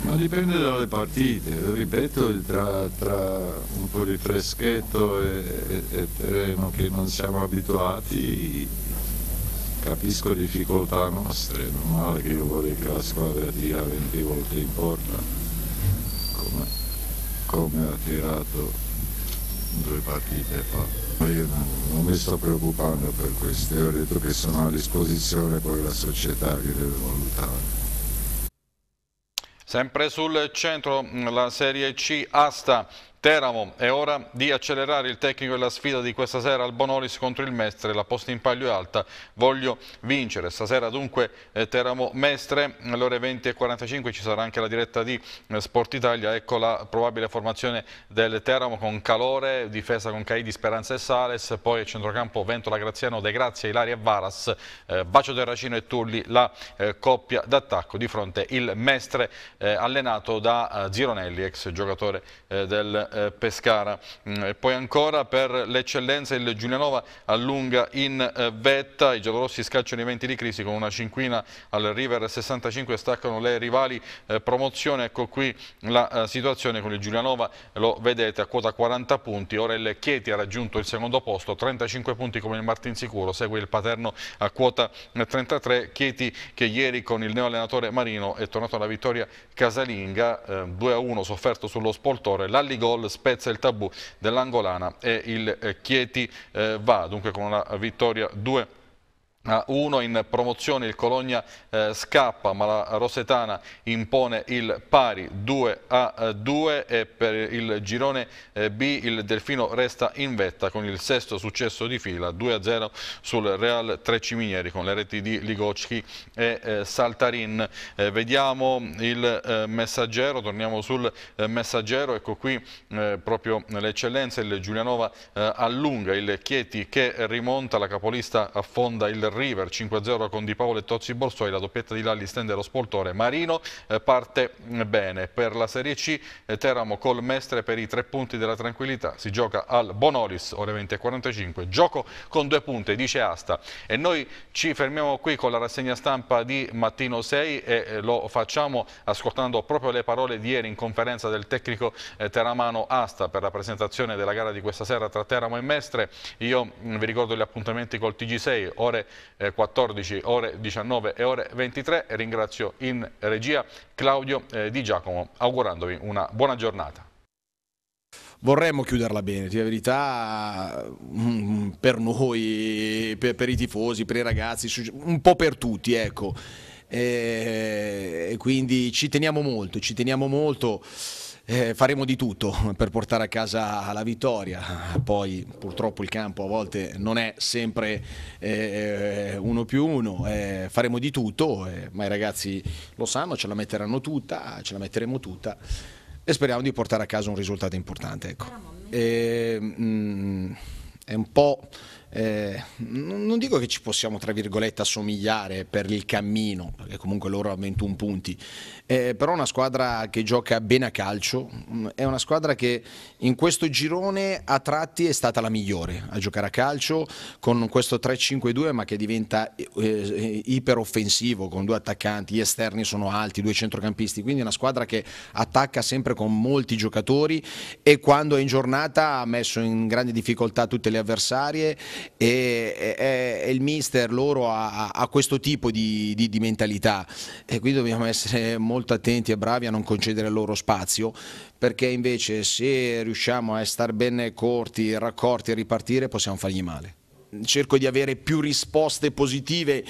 Ma dipende dalle partite, ripeto, tra, tra un po' di freschetto e, e, e, terreno che non siamo abituati capisco difficoltà nostre, non male che io vorrei che la squadra tira 20 volte in porta, come, come ha tirato due partite fa. Ma Io non, non mi sto preoccupando per questo, io ho detto che sono a disposizione poi la società che deve valutare. Sempre sul centro la Serie C Asta Teramo, è ora di accelerare il tecnico e la sfida di questa sera al Bonolis contro il Mestre, la posta in palio è alta, voglio vincere. Stasera dunque eh, Teramo Mestre, alle ore 20.45 ci sarà anche la diretta di eh, Sport Italia, ecco la probabile formazione del Teramo con Calore, difesa con Caidi, Speranza e Sales, poi a centrocampo Ventola, Graziano, De Grazia, Ilaria e Varas, eh, Bacio Terracino e Tulli, la eh, coppia d'attacco di fronte il Mestre allenato da Zironelli, ex giocatore del eh, Pescara. Mm, poi ancora per l'eccellenza il Giulianova allunga in eh, vetta, i giallorossi scacciano i venti di crisi con una cinquina al River 65 staccano le rivali eh, promozione, ecco qui la eh, situazione con il Giulianova, lo vedete a quota 40 punti, ora il Chieti ha raggiunto il secondo posto, 35 punti come il Martin Sicuro, segue il Paterno a quota 33, eh, Chieti che ieri con il neoallenatore Marino è tornato alla vittoria casalinga, 2 eh, a 1 sofferto sullo spoltore, l'Alligol gol spezza il tabù dell'Angolana e il eh, Chieti eh, va dunque con la vittoria 2 a ah, 1 in promozione il Cologna eh, scappa ma la Rosetana impone il pari 2 a 2 eh, e per il girone eh, B il Delfino resta in vetta con il sesto successo di fila 2 a 0 sul Real Treciminieri con le reti di Ligocchi e eh, Saltarin eh, vediamo il eh, messaggero torniamo sul messaggero ecco qui proprio l'eccellenza il Giulianova allunga il Chieti che rimonta la capolista affonda il River 5-0 con Di Paolo e Tozzi Borsoi, la doppietta di Lalli stende lo spoltore, Marino eh, parte eh, bene. Per la Serie C eh, Teramo col Mestre per i tre punti della tranquillità, si gioca al Bonolis ore 20.45, gioco con due punte, dice Asta. E noi ci fermiamo qui con la rassegna stampa di Mattino 6 e lo facciamo ascoltando proprio le parole di ieri in conferenza del tecnico teramano Asta per la presentazione della gara di questa sera tra Teramo e Mestre. Io mm, vi ricordo gli appuntamenti col TG6, ore 20.45. 14, eh, ore 19 e ore 23. Ringrazio in regia Claudio eh, Di Giacomo, augurandovi una buona giornata. Vorremmo chiuderla bene, la verità, mm, mm, per noi, per, per i tifosi, per i ragazzi, un po' per tutti, ecco. Eh, e quindi ci teniamo molto, ci teniamo molto eh, faremo di tutto per portare a casa la vittoria, poi purtroppo il campo a volte non è sempre eh, uno più uno, eh, faremo di tutto, eh, ma i ragazzi lo sanno, ce la metteranno tutta, ce la metteremo tutta e speriamo di portare a casa un risultato importante. Ecco. E, ehm, mh, mm, è un po' eh, non dico che ci possiamo tra virgolette assomigliare per il cammino, perché comunque loro hanno 21 punti, eh, però una squadra che gioca bene a calcio, mm, è una squadra che in questo girone a tratti è stata la migliore a giocare a calcio con questo 3-5-2 ma che diventa eh, eh, iperoffensivo con due attaccanti, gli esterni sono alti, due centrocampisti, quindi è una squadra che attacca sempre con molti giocatori e quando è in giornata ha messo in grande difficoltà tutte le avversarie e, e, e il mister loro ha, ha questo tipo di, di, di, mentalità e quindi dobbiamo essere molto attenti e bravi a non concedere loro spazio perché invece se riusciamo a stare bene corti, raccorti e ripartire possiamo fargli male cerco di avere più risposte positive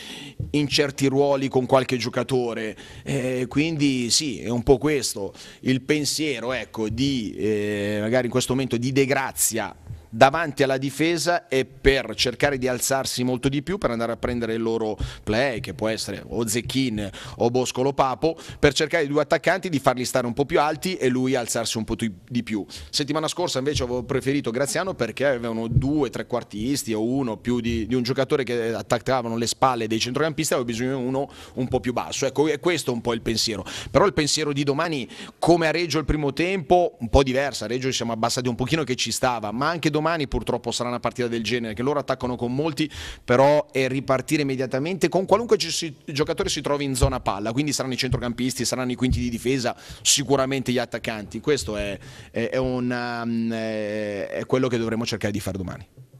in certi ruoli con qualche giocatore. Eh, quindi sì, è un po' questo il pensiero ecco, di eh, magari in questo momento di degrazia davanti alla difesa e per cercare di alzarsi molto di più, per andare a prendere il loro play, che può essere o Zecchin o Boscolo Papo, per cercare i due attaccanti di farli stare un po' più alti e lui alzarsi un po' di più. Settimana scorsa invece avevo preferito Graziano perché avevano due tre quartisti o uno più di, di un giocatore che attaccavano le spalle dei centrocampisti, avevo bisogno di uno un po' più basso. Ecco, è questo un po' il pensiero. Però il pensiero di domani, come a Reggio il primo tempo, un po' diversa, a Reggio ci siamo abbassati un pochino che ci stava, ma anche domani domani purtroppo sarà una partita del genere, che loro attaccano con molti, però è ripartire immediatamente con qualunque giocatore si trovi in zona palla, quindi saranno i centrocampisti, saranno i quinti di difesa, sicuramente gli attaccanti. Questo è, è, è, una, um, è quello che dovremo cercare di fare domani.